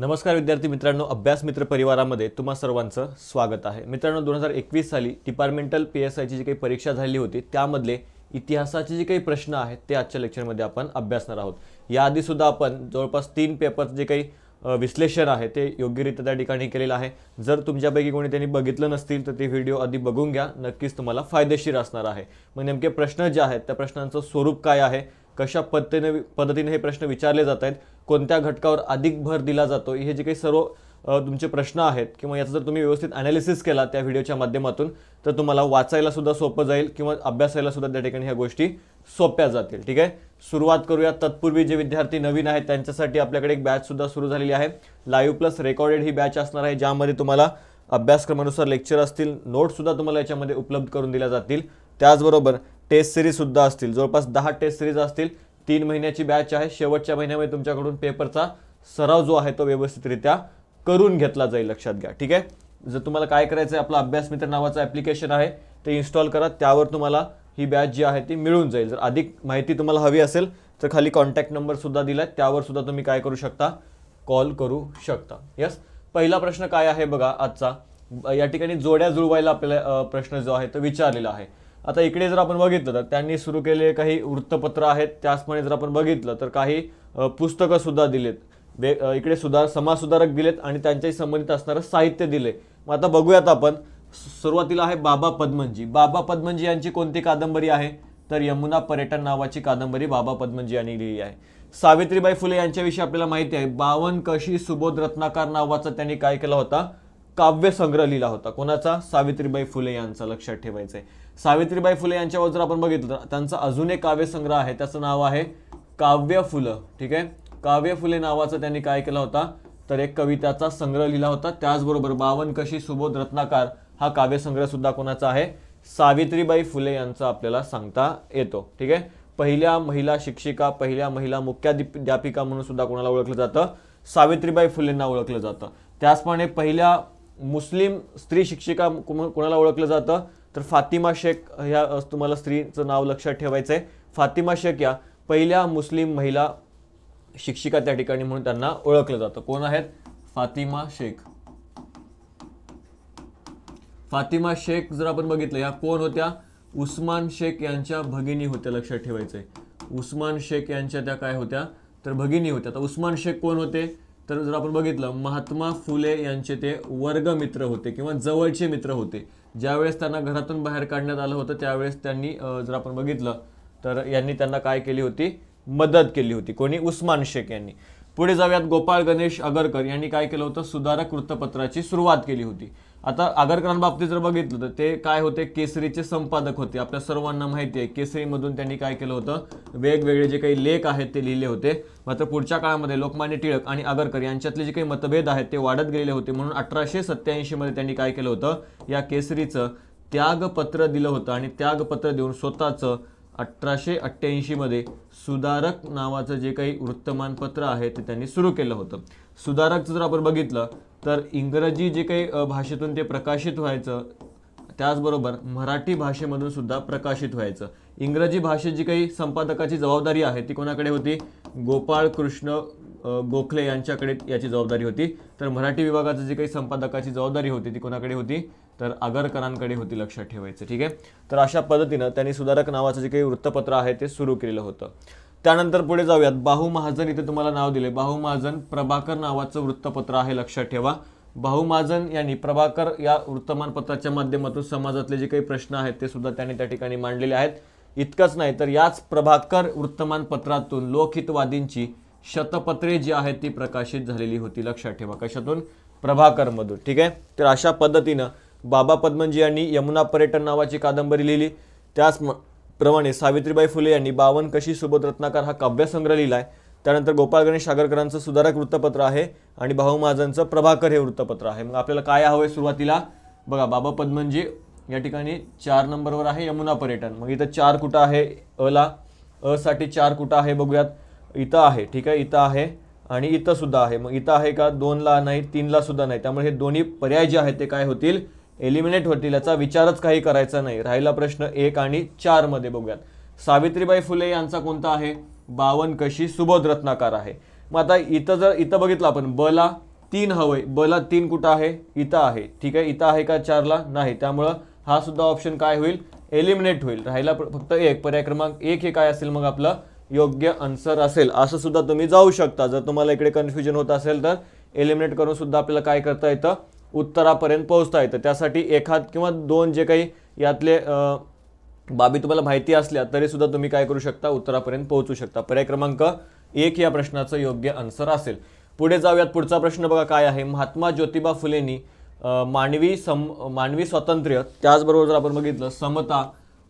नमस्कार विद्यार्थी मित्रांनो अभ्यास मित्र परिवारामध्ये तुम्हा सर्वांचं स्वागत आहे मित्रांनो दोन हजार एकवीस साली डिपार्टमेंटल पी एस आयची जी काही परीक्षा झाली होती त्यामधले इतिहासाचे जे काही प्रश्न आहेत ते आजच्या लेक्चरमध्ये आपण अभ्यासणार आहोत याआधीसुद्धा आपण जवळपास तीन पेपर्स जे काही विश्लेषण आहे ते योग्यरित्या त्या ठिकाणी केलेलं आहे जर तुमच्यापैकी कोणी त्यांनी बघितलं नसतील तर ते व्हिडिओ आधी बघून घ्या नक्कीच तुम्हाला फायदेशीर असणार आहे मग नेमके प्रश्न जे आहेत त्या प्रश्नांचं स्वरूप काय आहे कशा पद्धतीने पद्धतीने हे प्रश्न विचारले जात आहेत कोणत्या घटकावर अधिक भर दिला जातो हे जे काही सर्व तुमचे प्रश्न आहेत किंवा याचं जर तुम्ही व्यवस्थित ॲनालिसिस केला त्या व्हिडिओच्या माध्यमातून तर तुम्हाला वाचायला सुद्धा सोपं जाईल किंवा अभ्यासायला सुद्धा त्या ठिकाणी ह्या गोष्टी सोप्या जातील ठीक आहे सुरुवात करूया तत्पूर्वी जे विद्यार्थी नवीन आहेत त्यांच्यासाठी आपल्याकडे एक बॅच सुद्धा सुरू झालेली आहे लाईव्ह प्लस रेकॉर्डेड ही बॅच असणार आहे ज्यामध्ये तुम्हाला अभ्यासक्रमानुसार लेक्चर असतील नोटसुद्धा तुम्हाला याच्यामध्ये उपलब्ध करून दिल्या जातील त्याचबरोबर टेस्ट सिरीजसुद्धा असतील जवळपास दहा टेस्ट सिरीज असतील तीन महिन्याची बॅच आहे शेवटच्या महिन्यामध्ये तुमच्याकडून पेपरचा सराव जो आहे तो व्यवस्थितरित्या करून घेतला जाईल लक्षात घ्या ठीक आहे जर तुम्हाला काय करायचं आहे आपला अभ्यास मित्र नावाचं ॲप्लिकेशन आहे ते इन्स्टॉल करा त्यावर तुम्हाला ही बॅच जी आहे ती मिळून जाईल जर अधिक माहिती तुम्हाला हवी असेल तर खाली कॉन्टॅक्ट नंबरसुद्धा दिला आहे त्यावरसुद्धा तुम्ही काय करू शकता कॉल करू शकता यस पहिला प्रश्न काय आहे बघा आजचा या ठिकाणी जोड्या जुळवायला आपल्याला प्रश्न जो आहे तो विचारलेला आहे आता इकडे जर आपण बघितलं तर त्यांनी सुरू केलेले काही वृत्तपत्र आहेत त्याचप्रमाणे जर आपण बघितलं तर काही पुस्तकंसुद्धा दिलेत वे इकडे सुधार समाजसुधारक दिलेत आणि त्यांच्याशी संबंधित असणारं साहित्य दिले मग आता बघूयात आपण सुरुवातीला आहे बाबा पद्मनजी बाबा पद्मनजी यांची कोणती कादंबरी आहे तर यमुना पर्यटन नावाची कादंबरी बाबा पद्मनजी यांनी लिहिली आहे सावित्रीबाई फुले यांच्याविषयी आपल्याला माहिती आहे बावन कशी सुबोध रत्नाकार नावाचा त्यांनी काय केला होता काव्यसंग्रह लिहिला होता कोणाचा सावित्रीबाई फुले यांचा लक्षात ठेवायचं आहे सावित्रीबाई फुले यांच्या जर आपण बघितलं तर त्यांचा अजून एक काव्यसंग्रह आहे त्याचं नाव आहे काव्य फुलं ठीक आहे काव्य फुले नावाचं त्यांनी काय केला होता तर एक कविताचा संग्रह लिहिला होता त्याचबरोबर बावन कशी सुबोध रत्नाकार हा काव्यसंग्रह सुद्धा कोणाचा आहे सावित्रीबाई फुले यांचा आपल्याला सांगता येतो ठीक आहे पहिल्या महिला शिक्षिका पहिल्या महिला मुख्याध्यापिका म्हणून सुद्धा कोणाला ओळखलं जातं सावित्रीबाई फुलेंना ओळखलं जातं त्याचप्रमाणे पहिल्या मुस्लिम स्त्री शिक्षिका कोणाला ओळखलं जातं तर फातिमा शेख ह्या तुम्हाला स्त्रीचं नाव लक्षात ठेवायचं आहे फातिमा शेख या पहिल्या मुस्लिम महिला शिक्षिका त्या ठिकाणी म्हणून त्यांना ओळखलं जातं कोण आहेत फातिमा शेख फातिमा शेख जर आपण बघितलं या कोण होत्या उस्मान शेख यांच्या भगिनी होत्या लक्षात ठेवायचं उस्मान शेख यांच्या त्या काय होत्या तर भगिनी होत्या तर उस्मान शेख कोण होते तर जर आपण बघितलं महात्मा फुले यांचे ते वर्गमित्र होते किंवा जवळचे मित्र होते ज्यावेळेस त्यांना घरातून बाहेर काढण्यात आलं होतं त्यावेळेस त्यांनी जर आपण बघितलं तर यांनी त्यांना काय केली होती मदत केली होती कोणी उस्मान शेख यांनी पुढे जाऊयात गोपाळ गणेश अगरकर यांनी काय केलं होतं सुधारक वृत्तपत्राची सुरुवात केली होती आता आगरकरांबाबतीत जर बघितलं तर ते काय होते केसरीचे संपादक होते आपल्या सर्वांना माहिती आहे केसरीमधून त्यांनी काय केलं होतं वेगवेगळे जे काही लेख आहेत ते लिहिले होते मात्र पुढच्या काळामध्ये लोकमान्य टिळक आणि आगरकर यांच्यातले जे काही मतभेद आहेत ते वाढत गेलेले होते म्हणून अठराशे मध्ये त्यांनी काय केलं होतं या केसरीचं त्यागपत्र दिलं होतं आणि त्यागपत्र देऊन स्वतःचं अठराशे अठ्ठ्याऐंशीमध्ये सुधारक नावाचं जे काही वृत्तमानपत्र आहे ते त्यांनी सुरू केलं होतं सुधारकचं जर आपण बघितलं तर इंग्रजी जे काही भाषेतून ते प्रकाशित व्हायचं त्याचबरोबर मराठी भाषेमधून सुद्धा प्रकाशित व्हायचं इंग्रजी भाषेत जी काही संपादकाची जबाबदारी आहे ती कोणाकडे होती गोपाळ कृष्ण गोखले यांच्याकडे याची जबाबदारी होती तर मराठी विभागाचं जी काही संपादकाची जबाबदारी होती ती कोणाकडे होती तर आगरकरांकडे होती लक्षात ठेवायचं ठीक आहे तर अशा पद्धतीनं त्यांनी सुधारक नावाचं जे काही वृत्तपत्र आहे ते सुरू केलेलं होतं त्यानंतर पुढे जाऊयात बाहू महाजन इथे तुम्हाला नाव दिले बाहू महाजन प्रभाकर नावाचं वृत्तपत्र आहे लक्षात ठेवा बाहू महाजन यांनी प्रभाकर या वृत्तमानपत्राच्या माध्यमातून समाजातले जे काही प्रश्न आहेत ते सुद्धा त्यांनी त्या ठिकाणी मांडलेले आहेत इतकंच नाही तर याच प्रभाकर वृत्तमानपत्रातून लोकहितवादींची शतपत्रे जी आहेत ती प्रकाशित झालेली होती लक्षात ठेवा कशातून प्रभाकरमधून ठीक आहे तर अशा पद्धतीनं बाबा पद्मनजी यांनी यमुना पर्यटन नावाची कादंबरी लिहिली त्याच प्रमाणे सावित्रीबाई फुले यांनी बावन कशी सोबत रत्नाकार हा काव्यसंग्रह लिहिला आहे त्यानंतर गोपाळ गणेश सागरकरांचं सुधारक वृत्तपत्र आहे आणि भाऊ महाजनचं प्रभाकर हे वृत्तपत्र आहे मग आपल्याला काय हवं आहे सुरुवातीला बघा बाबा पद्मनजी या ठिकाणी चार नंबरवर आहे यमुना पर्यटन मग इथं चार कुठं आहे अला साठी चार कुठं आहे बघूयात इथं आहे ठीक आहे इथं आहे आणि इथं सुद्धा आहे मग इथं आहे का दोनला नाही तीनला सुद्धा नाही त्यामुळे हे दोन्ही पर्याय जे आहेत ते काय होतील एलिमिनेट होतील याचा विचारच काही करायचा नाही राहिला प्रश्न एक आणि चारमध्ये बघूयात सावित्रीबाई फुले यांचा कोणता आहे बावन कशी सुबोध रत्नाकार आहे मग आता इथं जर इथं बघितलं आपण बला तीन हवंय बला तीन कुठं आहे इथं आहे ठीक आहे इथं आहे का चारला नाही त्यामुळं हा सुद्धा ऑप्शन काय होईल एलिमिनेट होईल राहिला फक्त एक पर्याय क्रमांक एक हे काय असेल मग आपलं योग्य आन्सर असेल असं सुद्धा तुम्ही जाऊ शकता जर तुम्हाला इकडे कन्फ्युजन होत असेल तर एलिमिनेट करून सुद्धा आपल्याला काय करता येतं उत्तरापर्यंत पोहोचता येतं त्यासाठी एखाद किंवा दोन जे काही यातले बाबी तुम्हाला माहिती असल्या सुद्धा तुम्ही काय करू शकता उत्तरापर्यंत पोहोचू शकता पर्याय क्रमांक एक या प्रश्नाचं योग्य आन्सर असेल पुढे जाऊयात पुढचा प्रश्न बघा काय आहे महात्मा ज्योतिबा फुलेंनी मानवी सम मानवी स्वातंत्र्य त्याचबरोबर जर आपण बघितलं समता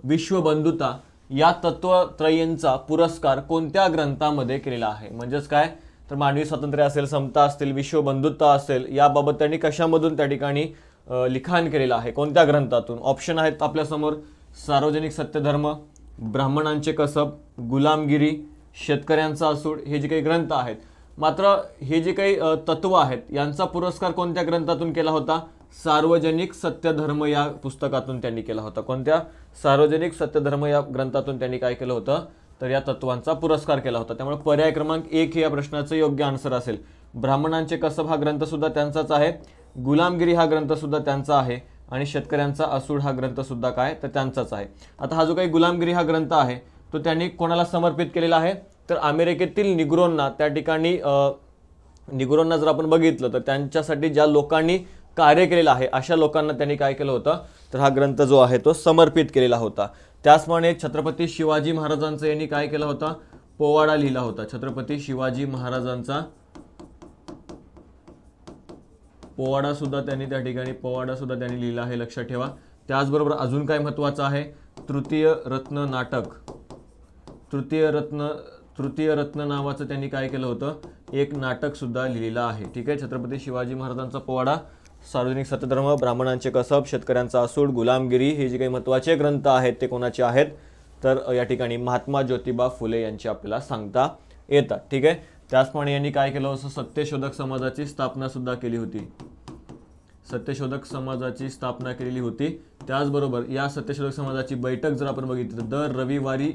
विश्वबंधुता या तत्वत्रयींचा पुरस्कार कोणत्या ग्रंथामध्ये केलेला आहे म्हणजेच काय तर मानवी स्वातंत्र्य असेल समता असतील विश्वबंधुत्व असेल याबाबत त्यांनी कशामधून त्या ठिकाणी लिखाण केलेलं आहे कोणत्या ग्रंथातून ऑप्शन आहेत आपल्यासमोर सार्वजनिक सत्यधर्म ब्राह्मणांचे कसब गुलामगिरी शेतकऱ्यांचा असूड हे जे काही ग्रंथ आहेत मात्र हे जे काही तत्व आहेत यांचा पुरस्कार कोणत्या ग्रंथातून केला होता सार्वजनिक सत्यधर्म या पुस्तकातून त्यांनी केला होता कोणत्या सार्वजनिक सत्यधर्म या ग्रंथातून त्यांनी काय केलं होतं तर या तत्वांचा पुरस्कार केला होता त्यामुळे पर्याय क्रमांक एक हे या प्रश्नाचं योग्य आन्सर असेल ब्राह्मणांचे कसब हा ग्रंथसुद्धा त्यांचाच आहे गुलामगिरी हा ग्रंथसुद्धा त्यांचा आहे आणि शेतकऱ्यांचा असूड हा ग्रंथसुद्धा काय तर त्यांचाच आहे आता हा जो काही गुलामगिरी हा ग्रंथ आहे तो त्यांनी कोणाला समर्पित केलेला आहे तर अमेरिकेतील निग्रोंना त्या ठिकाणी निग्रोंना जर आपण बघितलं तर त्यांच्यासाठी ज्या लोकांनी कार्य केलेलं आहे अशा लोकांना त्यांनी काय केलं होतं तर हा ग्रंथ जो आहे तो समर्पित केलेला होता त्याचप्रमाणे छत्रपती शिवाजी महाराजांचं यांनी काय केला होता पोवाडा लिहिला होता छत्रपती शिवाजी महाराजांचा पोवाडा सुद्धा त्यांनी त्या ठिकाणी पोवाडा सुद्धा त्यांनी लिहिला आहे लक्षात ठेवा त्याचबरोबर अजून काय महत्त्वाचं आहे तृतीय रत्न नाटक तृतीय रत्न तृतीय रत्न नावाचं त्यांनी काय केलं होतं एक नाटकसुद्धा लिहिलेलं आहे ठीक आहे छत्रपती शिवाजी महाराजांचा पोवाडा सार्वजनिक सत्यधर्म ब्राह्मणांचे कसब शेतकऱ्यांचा असूड गुलामगिरी हे जे काही महत्त्वाचे ग्रंथ आहेत ते कोणाचे आहेत तर या ठिकाणी महात्मा ज्योतिबा फुले यांची आपल्याला सांगता येतात ठीक आहे त्याचप्रमाणे यांनी काय केलं असं सत्यशोधक समाजाची स्थापना सुद्धा केली होती सत्यशोधक समाजाची स्थापना केलेली होती त्याचबरोबर या सत्यशोधक समाजाची बैठक जर आपण बघितली तर दर रविवारी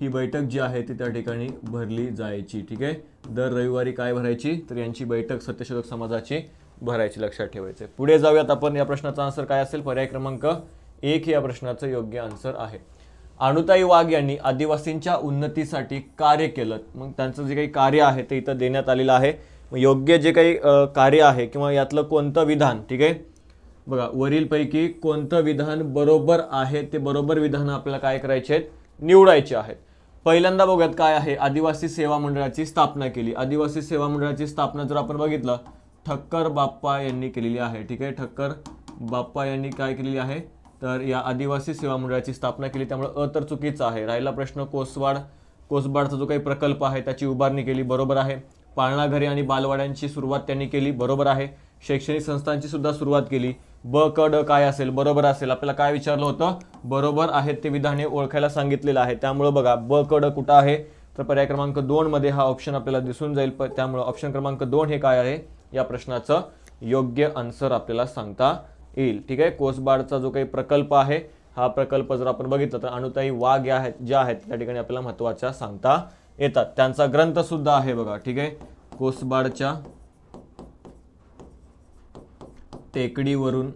ही बैठक जी आहे ती त्या ठिकाणी भरली जायची ठीक आहे दर रविवारी काय भरायची तर यांची बैठक सत्यशोधक समाजाची भरायचे लक्षात ठेवायचे पुढे जाऊयात आपण या प्रश्नाचा आन्सर काय असेल पर्याय क्रमांक एक या प्रश्नाचं योग्य आन्सर आहे अणुताई वाघ यांनी आदिवासींच्या उन्नतीसाठी कार्य केलं मग त्यांचं जे काही कार्य आहे ते इथं देण्यात आलेलं आहे योग्य जे काही कार्य आहे किंवा यातलं कोणतं विधान ठीक आहे बघा वरीलपैकी कोणतं विधान बरोबर आहे ते बरोबर विधान आपल्याला काय करायचे आहेत निवडायचे आहेत पहिल्यांदा बघूयात काय आहे आदिवासी सेवा मंडळाची स्थापना केली आदिवासी सेवा मंडळाची स्थापना जर आपण बघितलं ठक्कर बाप्पा यांनी केलेली आहे ठीक आहे ठक्कर बाप्पा यांनी काय केलेली आहे तर या आदिवासी सेवा मंडळाची स्थापना केली त्यामुळे अ तर चुकीचं आहे राहिला प्रश्न कोसवाड कोसबाडचा जो काही प्रकल्प आहे त्याची उभारणी केली बरोबर आहे पाळणाघरे आणि बालवाड्यांची सुरुवात त्यांनी केली बरोबर आहे शैक्षणिक संस्थांची सुद्धा सुरुवात केली ब क ड काय असेल बरोबर असेल आपल्याला काय विचारलं होतं बरोबर आहेत ते विधाने ओळखायला सांगितलेलं आहे त्यामुळं बघा ब क ड कुठं आहे तर पर्याय क्रमांक दोनमध्ये हा ऑप्शन आपल्याला दिसून जाईल प त्यामुळं ऑप्शन क्रमांक दोन हे काय आहे या प्रश्नाचं योग्य आन्सर आपल्याला सांगता येईल ठीक आहे कोसबाडचा जो काही प्रकल्प आहे हा प्रकल्प जर आपण बघितला तर अणुताई वाघ या आहेत ज्या आहेत त्या ठिकाणी आपल्याला महत्त्वाच्या सांगता येतात त्यांचा ग्रंथसुद्धा आहे बघा ठीक आहे कोसबाडच्या टेकडीवरून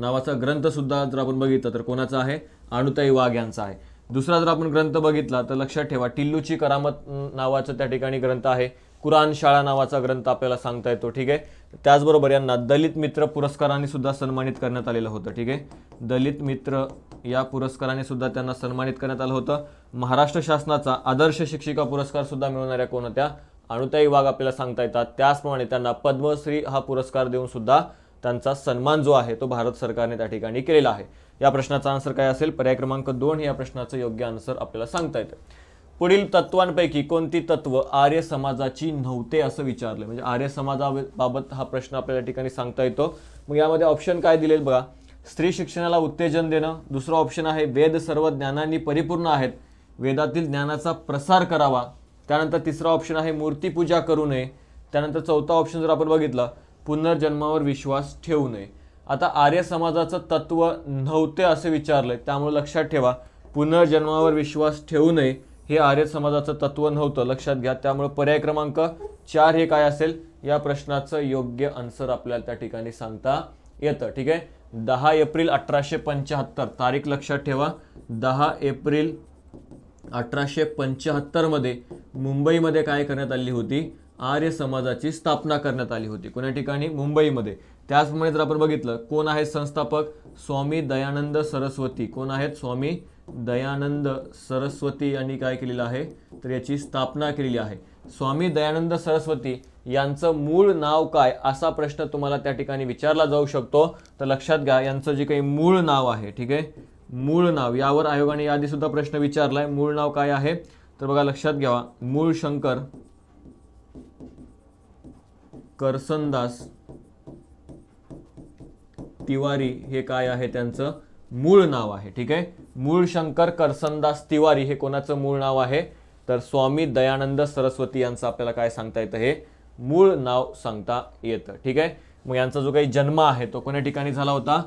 नावाचा ग्रंथसुद्धा जर आपण बघितला तर कोणाचा आहे अणुताई वाघ यांचा आहे दुसरा जर आपण ग्रंथ बघितला तर लक्षात ठेवा टिल्लूची करामत नावाचा त्या ठिकाणी ग्रंथ आहे कुराण शाळा नावाचा ग्रंथ आपल्याला सांगता येतो ठीक आहे त्याचबरोबर यांना दलित मित्र पुरस्काराने सुद्धा सन्मानित करण्यात आलेलं होतं ठीक आहे दलित मित्र या पुरस्काराने सुद्धा त्यांना सन्मानित करण्यात आलं होतं महाराष्ट्र शासनाचा आदर्श शिक्षिका पुरस्कार सुद्धा मिळवणाऱ्या कोण होत्या अणुताई वाघ आपल्याला सांगता येतात त्याचप्रमाणे त्यांना पद्मश्री हा पुरस्कार देऊन सुद्धा त्यांचा सन्मान जो आहे तो भारत सरकारने त्या ठिकाणी केलेला आहे या प्रश्नाचा आन्सर काय असेल पर्याय क्रमांक दोन या प्रश्नाचं योग्य आन्सर आपल्याला सांगता येतं पुढील तत्वांपैकी कोणती तत्व आर्य समाजाची नव्हते असं विचारले म्हणजे आर्य समाजाबाबत हा प्रश्न आपल्याला ठिकाणी सांगता येतो मग यामध्ये ऑप्शन काय दिलेलं बघा स्त्री शिक्षणाला उत्तेजन देणं दुसरं ऑप्शन आहे वेद सर्व ज्ञानांनी परिपूर्ण आहेत वेदातील ज्ञानाचा प्रसार करावा त्यानंतर तिसरा ऑप्शन आहे मूर्तीपूजा करू नये त्यानंतर चौथा ऑप्शन जर आपण बघितला पुनर्जन्मावर विश्वास ठेवू नये आता आर्य समाजाचं तत्व नव्हते असे विचारलं त्यामुळे लक्षात ठेवा पुनर्जन्मावर विश्वास ठेवू नये हे आर्य समाजाचं तत्व नव्हतं लक्षात घ्या त्यामुळे पर्याय क्रमांक चार हे काय असेल या प्रश्नाचं योग्य आन्सर आपल्याला त्या ठिकाणी सांगता येतं ठीक आहे दहा एप्रिल अठराशे पंच्याहत्तर तारीख लक्षात ठेवा दहा एप्रिल अठराशे पंच्याहत्तरमध्ये मुंबईमध्ये काय करण्यात आली होती आर्य समाजाची स्थापना करण्यात आली होती कोणा ठिकाणी मुंबईमध्ये त्याचमुळे जर आपण बघितलं कोण आहेत संस्थापक स्वामी दयानंद सरस्वती कोण आहेत स्वामी दयानंद सरस्वती यांनी काय केलेलं आहे तर याची स्थापना केलेली आहे स्वामी दयानंद सरस्वती यांचं मूळ नाव काय असा प्रश्न तुम्हाला त्या ठिकाणी विचारला जाऊ शकतो तर लक्षात घ्या यांचं जे काही मूळ नाव आहे ठीक आहे मूळ नाव यावर आयोगाने सुद्धा प्रश्न विचारलाय मूळ नाव काय आहे तर बघा लक्षात घ्यावा मूळ शंकर करसनदास तिवारी हे काय आहे त्यांचं मूळ नाव आहे ठीक आहे मूळ शंकर करसनदास तिवारी हे कोणाचं मूळ नाव आहे तर स्वामी दयानंद सरस्वती यांचं आपल्याला काय सांगता येतं हे मूळ नाव सांगता येतं ठीक आहे मग यांचा जो काही जन्म आहे तो कोण्या ठिकाणी झाला होता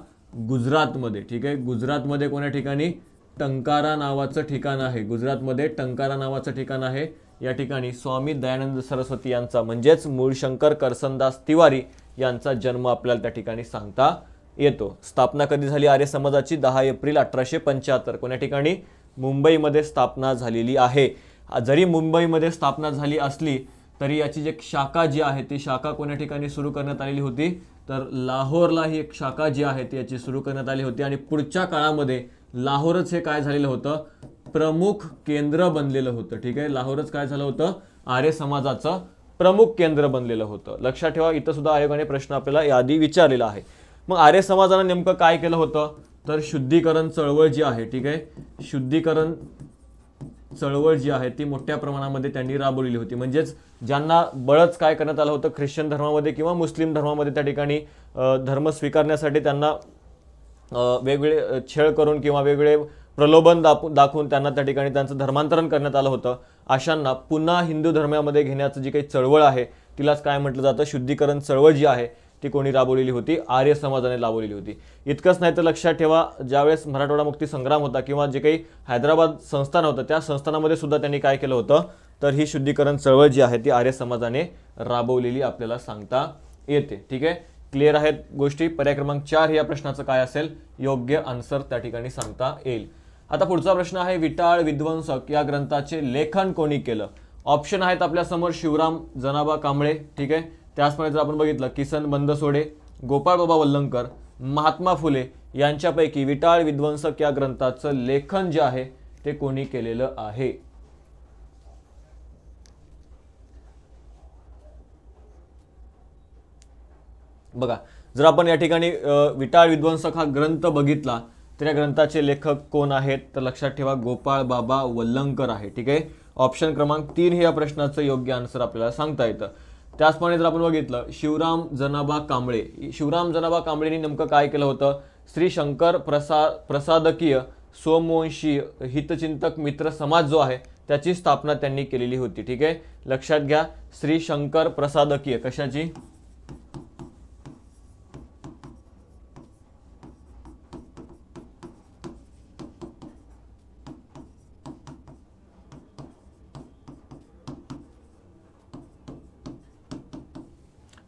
गुजरातमध्ये ठीक आहे गुजरातमध्ये कोण्या ठिकाणी टंकारा नावाचं ठिकाण आहे गुजरातमध्ये टंकारा नावाचं ठिकाण आहे या ठिकाणी स्वामी दयानंद सरस्वती यांचा म्हणजेच मूळशंकर करसनदास तिवारी यांचा जन्म आपल्याला त्या ठिकाणी सांगता येतो स्थापना कधी झाली आर्य समाजाची दहा एप्रिल अठराशे पंच्याहत्तर कोण्या ठिकाणी मुंबईमध्ये स्थापना झालेली आहे जरी मुंबईमध्ये स्थापना झाली असली तरी याची जी शाखा जी आहे ती शाखा कोण्या ठिकाणी सुरू करण्यात आलेली होती तर लाहोरला ही एक शाखा जी आहे ती याची सुरू करण्यात आली होती आणि पुढच्या काळामध्ये लाहोरच हे काय झालेलं होतं प्रमुख केंद्र बनलेलं होतं ठीक आहे लाहोरच काय झालं होतं आर्य समाजाचं प्रमुख केंद्र बनलेलं होतं लक्षात ठेवा इथं सुद्धा आयोगाने प्रश्न आपल्याला यादी विचारलेला आहे मग आर्य समाजानं नेमकं काय केलं होतं तर शुद्धीकरण चळवळ जी आहे ठीक आहे शुद्धीकरण चळवळ जी आहे ती मोठ्या प्रमाणामध्ये त्यांनी राबवलेली होती म्हणजेच ज्यांना बळच काय करण्यात आलं होतं ख्रिश्चन धर्मामध्ये किंवा मुस्लिम धर्मामध्ये त्या ठिकाणी धर्म स्वीकारण्यासाठी त्यांना वेगवेगळे छेळ करून किंवा वेगवेगळे प्रलोभन दाप दाखवून त्यांना त्या ठिकाणी त्यांचं धर्मांतरण करण्यात आलं होतं अशांना पुन्हा हिंदू धर्मामध्ये घेण्याचं जी काही चळवळ आहे तिलाच काय म्हटलं जातं शुद्धीकरण चळवळ जी आहे ती कोणी राबवलेली होती आर्य समाजाने राबवलेली होती इतकंच नाही तर लक्षात ठेवा ज्यावेळेस मराठवाडा मुक्ती संग्राम होता किंवा जे काही हैदराबाद संस्थान होतं त्या संस्थानामध्ये सुद्धा त्यांनी काय केलं होतं तर ही शुद्धीकरण चळवळ जी आहे ती आर्य समाजाने राबवलेली आपल्याला सांगता येते ठीक आहे क्लिअर आहेत गोष्टी पर्याय क्रमांक चार या प्रश्नाचं काय असेल योग्य आन्सर त्या ठिकाणी सांगता येईल आता पुढचा प्रश्न आहे विटाळ विध्वंसक या ग्रंथाचे लेखन कोणी केलं ऑप्शन आहेत आपल्यासमोर शिवराम जनाबा कांबळे ठीक आहे त्याचप्रमाणे जर आपण बघितलं किसन बंदसोडे गोपाळबाबा वल्लंकर महात्मा फुले यांच्यापैकी विटाळ विध्वंसक या ग्रंथाचं लेखन जे आहे ते कोणी केलेलं आहे बघा जर आपण या ठिकाणी विटाळ विध्वंसक हा ग्रंथ बघितला तर या ग्रंथाचे लेखक कोण आहेत तर लक्षात ठेवा गोपाळ बाबा वल्लंकर आहे ठीक आहे ऑप्शन क्रमांक तीन हे या प्रश्नाचं योग्य आन्सर आपल्याला सांगता येतं त्याचप्रमाणे जर आपण बघितलं शिवराम जनाबा कांबळे शिवराम जनाबा कांबळेंनी नेमकं काय केलं होतं श्री शंकर प्रसा प्रसादकीय सोमवंशी हितचिंतक मित्र समाज जो आहे त्याची स्थापना त्यांनी केलेली होती ठीक आहे लक्षात घ्या श्री शंकर प्रसादकीय कशाची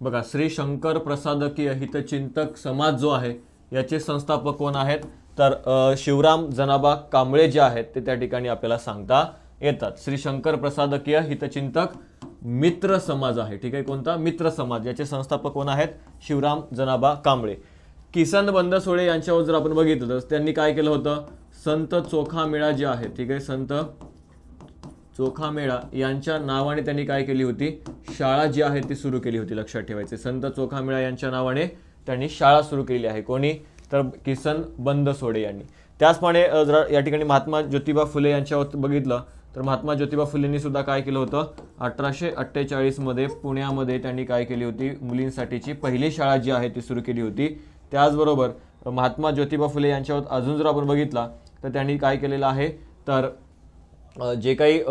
बघा श्री शंकर प्रसादकीय हितचिंतक समाज जो आहे याचे संस्थापक कोण आहेत तर शिवराम जनाबा कांबळे जे आहेत ते त्या ठिकाणी आपल्याला सांगता येतात श्री शंकर प्रसादकीय हितचिंतक मित्र समाज आहे ठीक आहे कोणता मित्र समाज याचे संस्थापक कोण आहेत शिवराम जनाबा कांबळे किसन बंद सोळे यांच्यावर जर आपण बघितलं तर त्यांनी काय केलं होतं संत चोखा मेळा जे आहे ठीक आहे संत चोखा मेळा यांच्या नावाने त्यांनी काय केली होती शाळा जी आहे ती सुरू केली होती लक्षात ठेवायचे संत चोखामिळा यांच्या नावाने त्यांनी शाळा सुरू केली आहे कोणी तर किसन बंद सोडे यांनी त्याचप्रमाणे जर या ठिकाणी महात्मा ज्योतिबा फुले यांच्यावर बघितलं तर महात्मा ज्योतिबा फुलेंनी सुद्धा काय केलं होतं अठराशे अठ्ठेचाळीसमध्ये पुण्यामध्ये त्यांनी काय केली होती मुलींसाठीची पहिली शाळा जी आहे ती सुरू केली होती त्याचबरोबर महात्मा ज्योतिबा फुले यांच्यावर अजून जर आपण बघितला तर त्यांनी काय केलेलं आहे तर जे काही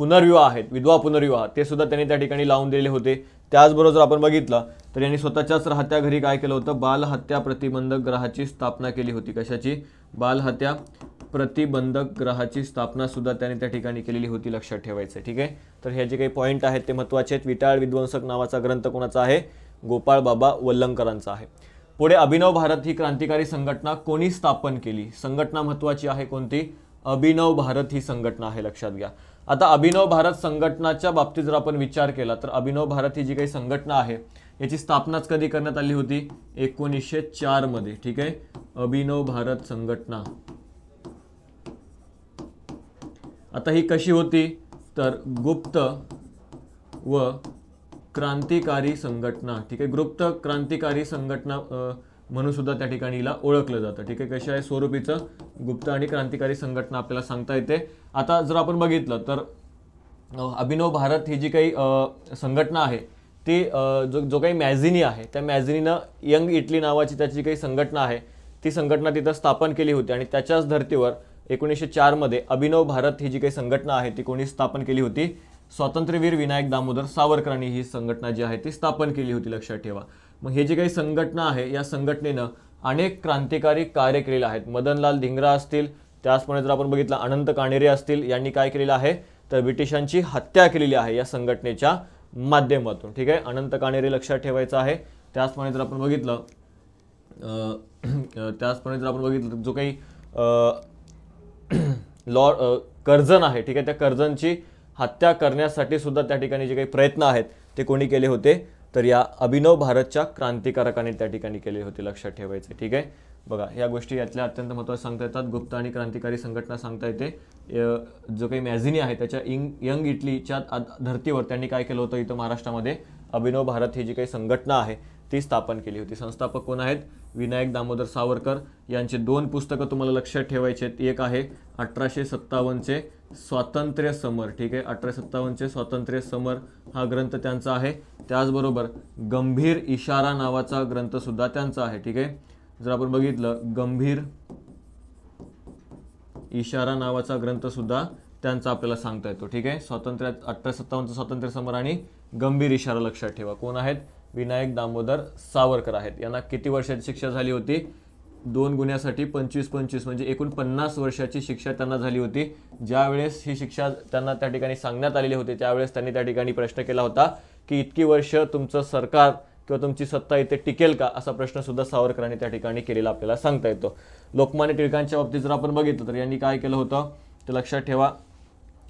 पुनर्विवाह आहेत विधवा पुनर्विवाह ते सुद्धा त्यांनी त्या ठिकाणी लावून दिले होते त्याचबरोबर जर आपण बघितलं तर यांनी स्वतःच्याच राहत्या घरी काय केलं होतं बालहत्या प्रतिबंधक ग्रहाची स्थापना केली होती कशाची बालहत्या प्रतिबंधक ग्रहाची स्थापना सुद्धा त्यांनी त्या ठिकाणी केलेली होती लक्षात ठेवायचं ठीक आहे तर हे जे काही पॉईंट आहेत ते महत्त्वाचे आहेत विटाळ विध्वंसक नावाचा ग्रंथ कोणाचा आहे गोपाळ बाबा वल्लंकरांचा आहे पुढे अभिनव भारत ही क्रांतिकारी संघटना कोणी स्थापन केली संघटना महत्त्वाची आहे कोणती अभिनव भारत ही संघटना आहे लक्षात घ्या आता अभिनव भारत संघटनाच्या बाबतीत जर आपण विचार केला तर अभिनव भारत ही जी काही संघटना आहे याची स्थापनाच कधी करण्यात आली होती एकोणीसशे मध्ये ठीक आहे अभिनव भारत संघटना आता ही कशी होती तर गुप्त व क्रांतिकारी संघटना ठीक आहे गुप्त क्रांतिकारी संघटना म्हणून सुद्धा त्या ठिकाणी हिला ओळखलं जातं ठीक आहे कशा आहे स्वरूपीचं गुप्त आणि क्रांतिकारी संघटना आपल्याला सांगता येते आता जर आपण बघितलं तर अभिनव भारत ही जी काही संघटना आहे ती जो जो काही मॅझिनी आहे त्या मॅझिनीनं यंग इटली नावाची त्याची काही संघटना आहे ती संघटना तिथं स्थापन केली होती आणि त्याच्याच धर्तीवर एकोणीसशे चारमध्ये अभिनव भारत ही जी काही संघटना आहे ती कोणी स्थापन केली होती स्वातंत्र्यवीर विनायक दामोदर सावरकरांनी ही संघटना जी आहे ती स्थापन केली होती लक्षात ठेवा मग हे जे काही संघटना आहे या संघटनेनं अनेक क्रांतिकारी कार्य केलेले आहेत मदनलाल धिंगरा असतील त्याचप्रमाणे जर आपण बघितलं अनंत काणेरे असतील यांनी काय केलेलं आहे तर ब्रिटिशांची हत्या केलेली आहे या संघटनेच्या माध्यमातून ठीक आहे अनंत काणेरे लक्षात ठेवायचं आहे त्याचप्रमाणे जर आपण बघितलं त्याचप्रमाणे जर आपण बघितलं जो काही लॉ कर्जन आहे ठीक आहे त्या कर्जनची हत्या करण्यासाठी सुद्धा त्या ठिकाणी जे काही प्रयत्न आहेत ते कोणी केले होते तर या अभिनव भारतच्या क्रांतिकारकाने त्या ठिकाणी केले होते लक्षात ठेवायचे ठीक आहे बघा या गोष्टी यातल्या अत्यंत महत्त्वाच्या सांगता येतात गुप्त आणि क्रांतिकारी संघटना सांगता येते जो काही मॅझिनी आहे त्याच्या इंग यंग इटलीच्या धर्तीवर त्यांनी काय केलं होतं इथं महाराष्ट्रामध्ये अभिनव भारत ही जी काही संघटना आहे ती स्थापन केली होती संस्थापक कोण आहेत विनायक दामोदर सावरकर यांचे दोन पुस्तकं तुम्हाला लक्षात ठेवायचे एक आहे अठराशे सत्तावन्नचे स्वातंत्र्य समर ठीक आहे अठरा सत्तावन्नचे स्वातंत्र्य समर हा ग्रंथ त्यांचा आहे त्याचबरोबर गंभीर इशारा नावाचा ग्रंथ सुद्धा त्यांचा आहे ठीक आहे जर आपण बघितलं गंभीर इशारा नावाचा ग्रंथ सुद्धा त्यांचा आपल्याला सांगता येतो ठीक आहे स्वातंत्र्य अठरा सत्तावन्नचा स्वातंत्र्य समर आणि गंभीर इशारा लक्षात ठेवा कोण आहेत विनायक दामोदर सावरकर आहेत यांना किती वर्षाची शिक्षा झाली होती दोन गुन्ह्यासाठी पंचवीस पंचवीस म्हणजे एकूण पन्नास वर्षाची शिक्षा त्यांना झाली होती ज्यावेळेस ही शिक्षा त्यांना त्या ठिकाणी सांगण्यात आलेली होती त्यावेळेस त्यांनी त्या ठिकाणी प्रश्न केला होता की इतकी वर्ष तुमचं सरकार किंवा तुमची सत्ता इथे टिकेल का असा प्रश्नसुद्धा सावरकरांनी त्या ठिकाणी केलेला आपल्याला सांगता येतो लोकमान्य टिळकांच्या बाबतीत जर आपण बघितलं तर यांनी काय केलं होतं ते लक्षात ठेवा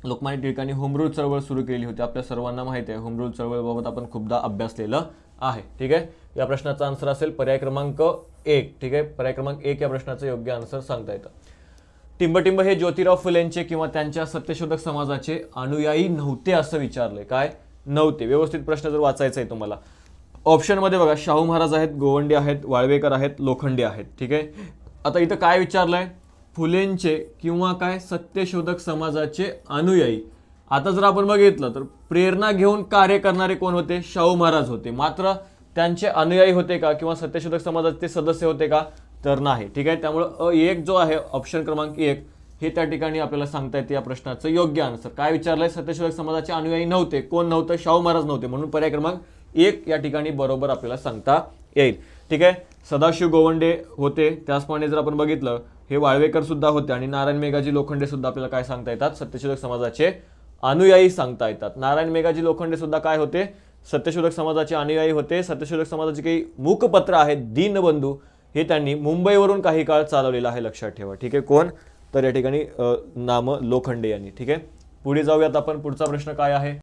लोकमान्य टिळकांनी होमरूल चळवळ सुरू केली होती आपल्या सर्वांना माहिती आहे होमरूल चळवळीबाबत आपण खूपदा अभ्यासलेलं आहे ठीक आहे या प्रश्नाचा आन्सर असेल पर्याय क्रमांक एक ठीक आहे पर्याय क्रमांक एक या प्रश्नाचं योग्य आन्सर सांगता येतं टिंबटिंब हे ज्योतिराव फुलेंचे किंवा त्यांच्या सत्यशोधक समाजाचे अनुयायी नव्हते असं विचारलंय काय नव्हते व्यवस्थित प्रश्न जर वाचायचा आहे तुम्हाला ऑप्शनमध्ये बघा शाहू महाराज आहेत गोवंडी आहेत वाळवेकर आहेत लोखंडे आहेत ठीक आहे आता इथं काय विचारलंय फुलेंचे किंवा काय सत्यशोधक समाजाचे अनुयायी आता जर आपण बघितलं तर प्रेरणा घेऊन कार्य करणारे कोण होते शाहू महाराज होते मात्र त्यांचे अनुयायी होते का किंवा सत्यशोधक समाजाचे सदस्य होते का तर नाही ठीक आहे त्यामुळं अ एक जो आहे ऑप्शन क्रमांक एक हे त्या ठिकाणी आपल्याला सांगता येते या प्रश्नाचं योग्य आन्सर काय विचारलंय सत्यशोधक समाजाचे अनुयायी नव्हते कोण नव्हतं शाहू महाराज नव्हते म्हणून पर्याय क्रमांक एक या ठिकाणी बरोबर आपल्याला सांगता येईल ठीक आहे सदाशिव गोवंडे होते त्याचप्रमाणे जर आपण बघितलं हे वाळवेकर सुद्धा होते आणि नारायण मेघाजी लोखंडे सुद्धा आपल्याला काय सांगता येतात सत्यशोधक समाजाचे अनुयायी सांगता येतात नारायण मेघाजी लोखंडे सुद्धा काय होते सत्यशोधक समाजाचे अनुयायी होते सत्यशोधक समाजाचे काही मुखपत्र आहेत दीनबंधू हे त्यांनी मुंबईवरून काही काळ चालवलेलं आहे लक्षात ठेवा ठीक आहे कोण तर या ठिकाणी नाम लोखंडे यांनी ठीक आहे पुढे जाऊयात आपण पुढचा प्रश्न काय आहे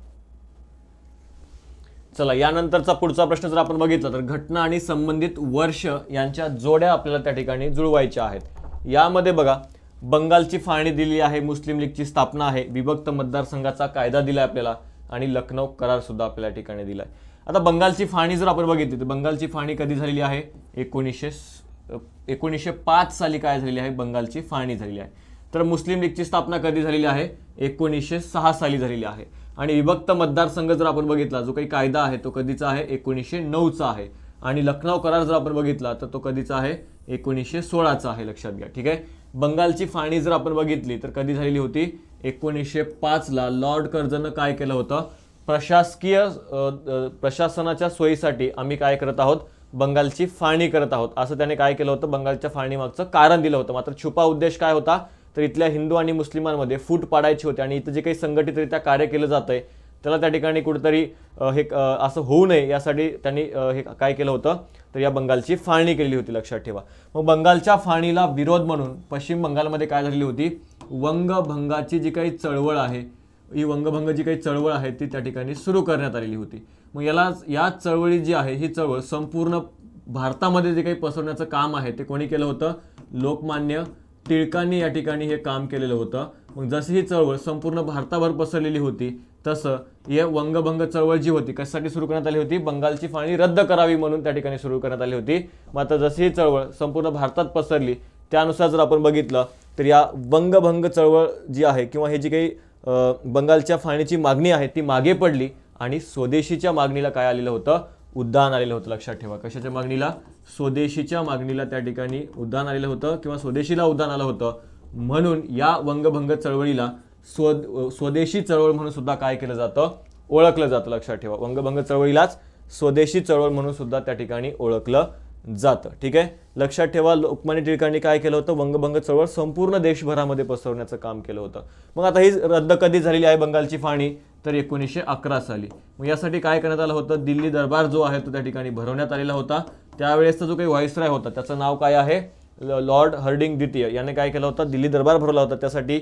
चला यानंतरचा पुढचा प्रश्न जर आपण बघितला तर घटना आणि संबंधित वर्ष यांच्या जोड्या आपल्याला त्या ठिकाणी जुळवायच्या आहेत यामध्ये बघा बंगालची फाळणी दिली आहे मुस्लिम लीगची स्थापना आहे विभक्त मतदारसंघाचा कायदा दिला आपल्याला आणि लखनौ करारसुद्धा आपल्या ठिकाणी दिला आहे आता बंगालची फाणी जर आपण बघितली तर बंगालची फाणी कधी झालेली आहे एकोणीसशे एकोणीसशे पाच साली काय झालेली आहे बंगालची फाळणी झालेली आहे तर मुस्लिम लीगची स्थापना कधी झालेली आहे एकोणीसशे सहा साली झालेली आहे आणि विभक्त मतदारसंघ जर आपण बघितला जो काही कायदा आहे तो कधीचा आहे एकोणीसशे नऊचा आहे आणि लखनौ करार जर आपण बघितला तर तो कधीचा आहे एकोणीसशे सोळाचा आहे लक्षात घ्या ठीक आहे बंगालची फाणी जर आपण बघितली तर कधी झालेली होती एकोणीसशे पाचला लॉर्ड कर्जनं काय केलं होतं प्रशासकीय प्रशासनाच्या सोयीसाठी आम्ही काय करत आहोत बंगालची फाळणी करत आहोत असं त्याने काय केलं होतं बंगालच्या फाळणीमागचं कारण दिलं होतं मात्र छुपा उद्देश काय होता तर इथल्या हिंदू आणि मुस्लिमांमध्ये फूट पाडायची होती आणि इथं जे काही संघटितरित्या कार्य केलं जातं आहे त्याला त्या ठिकाणी कुठेतरी हे असं होऊ नये यासाठी त्यांनी हे काय केलं होतं तर या बंगालची फाळणी केलेली होती लक्षात ठेवा मग बंगालच्या फाळणीला विरोध म्हणून पश्चिम बंगालमध्ये काय झालेली होती वंगभंगाची जी काही चळवळ आहे ही वंगभंग जी काही चळवळ आहे ती त्या ठिकाणी सुरू करण्यात आलेली होती मग याला या चळवळी जी आहे ही चळवळ संपूर्ण भारतामध्ये जे काही पसरवण्याचं काम आहे ते कोणी केलं होतं लोकमान्य टिळकांनी या ठिकाणी हे काम केलेलं होतं मग जशी ही चळवळ संपूर्ण भारताभर पसरलेली होती तसं हे वंगभंग चळवळ जी होती कशासाठी सुरू करण्यात आली होती बंगालची फाळणी रद्द करावी म्हणून त्या ठिकाणी सुरू करण्यात आली होती मग आता जशी ही चळवळ संपूर्ण भारतात पसरली त्यानुसार जर आपण बघितलं तर या वंगभंग चळवळ जी आहे किंवा हे जी काही बंगालच्या फाळणीची मागणी आहे ती मागे पडली आणि स्वदेशीच्या मागणीला काय आलेलं होतं उद्दान आलेलं होतं लक्षात ठेवा कशाच्या मागणीला स्वदेशीच्या मागणीला त्या ठिकाणी उद्दान आलेलं होतं किंवा स्वदेशीला उद्दान आलं होतं म्हणून या वंगभंग चळवळीला स्व स्वदेशी चळवळ म्हणून सुद्धा काय केलं जातं ओळखलं जातं लक्षात ठेवा वंगभंग चळवळीलाच स्वदेशी चळवळ म्हणून सुद्धा त्या ठिकाणी ओळखलं जातं ठीक आहे लक्षात ठेवा लोकमान्य टिळकांनी काय केलं होतं वंगभंग चळवळ संपूर्ण देशभरामध्ये पसरवण्याचं काम केलं होतं मग आता ही रद्द कधी झालेली आहे बंगालची फाणी तर एकोणीसशे अकरा साली मग यासाठी काय करण्यात आलं होतं दिल्ली दरबार जो आहे तो त्या ठिकाणी भरवण्यात आलेला होता त्यावेळेसचा जो काही व्हॉइसराय होता त्याचं नाव काय आहे लॉर्ड हर्डिंग द्वितीय याने काय केलं होतं दिल्ली दरबार भरवला होता त्यासाठी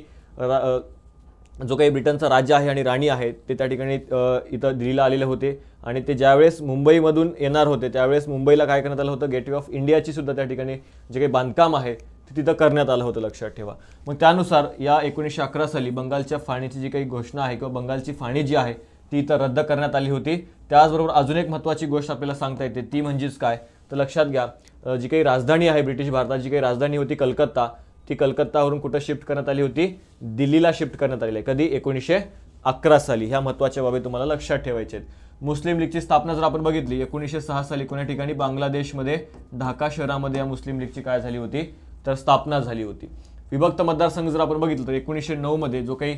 जो काही ब्रिटनचा राज्य आहे आणि राणी आहे ते त्या ठिकाणी इथं दिल्लीला आलेले होते आणि ते ज्यावेळेस मुंबईमधून येणार होते त्यावेळेस मुंबईला काय करण्यात आलं होतं गेटवे ऑफ इंडियाची सुद्धा त्या ठिकाणी जे काही बांधकाम आहे ते तिथं करण्यात आलं होतं लक्षात ठेवा मग त्यानुसार या एकोणीसशे अकरा साली बंगालच्या फाणीची जी काही घोषणा आहे किंवा बंगालची फाणी जी आहे ती इथं रद्द करण्यात आली होती त्याचबरोबर अजून एक महत्त्वाची गोष्ट आपल्याला सांगता येते ती म्हणजेच काय तर लक्षात घ्या जी काही राजधानी आहे ब्रिटिश भारताची जी काही राजधानी होती कलकत्ता ती कलकत्तावरून कुठं शिफ्ट करण्यात आली होती दिल्लीला शिफ्ट करण्यात आली आहे कधी एकोणीसशे अकरा साली ह्या महत्त्वाच्या बाबी तुम्हाला लक्षात ठेवायचे आहेत मुस्लिम लीगची स्थापना जर आपण बघितली एकोणीसशे सहा साली कोणा ठिकाणी बांगलादेशमध्ये ढाका शहरामध्ये या मुस्लिम लीगची काय झाली होती तर स्थापना झाली होती विभक्त मतदारसंघ जर आपण बघितलं तर एकोणीसशे नऊमध्ये जो काही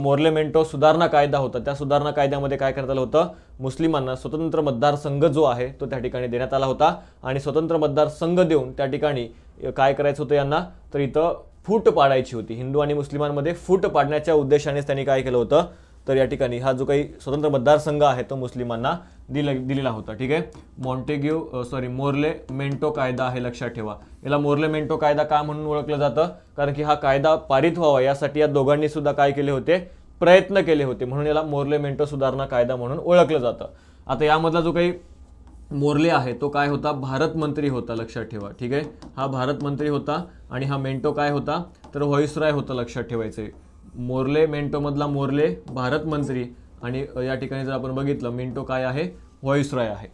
मोर्लेमेंटो सुधारणा कायदा होता त्या सुधारणा कायद्यामध्ये काय करण्यात आलं होतं मुस्लिमांना स्वतंत्र मतदारसंघ जो आहे तो त्या ठिकाणी देण्यात आला होता आणि स्वतंत्र मतदारसंघ देऊन त्या ठिकाणी काय करायचं होतं यांना तर इथं फूट पाडायची होती हिंदू आणि मुस्लिमांमध्ये फूट पाडण्याच्या उद्देशानेच त्यांनी काय केलं होतं तर या ठिकाणी हा जो काही स्वतंत्र मतदारसंघ आहे तो मुस्लिमांना दिला दिलेला होता ठीक आहे मॉन्टेग्यू सॉरी मोर्ले मेंटो कायदा आहे लक्षात ठेवा याला मोर्ले मेंटो कायदा का म्हणून ओळखलं जातं कारण की हा कायदा पारित व्हावा यासाठी या दोघांनी सुद्धा काय केले होते प्रयत्न केले होते म्हणून याला मोर्ले मेंटो सुधारणा कायदा म्हणून ओळखलं जातं आता यामधला जो काही मोर्ले आहे तो काय होता भारत मंत्री होता लक्षात ठेवा ठीक आहे हा भारत मंत्री होता आणि हा मेंटो काय होता तर राय होता लक्षात ठेवायचं मोर्ले मेंटोमधला मोर्ले भारत मंत्री आणि या ठिकाणी जर आपण बघितलं मेंटो काय आहे रॉय आहे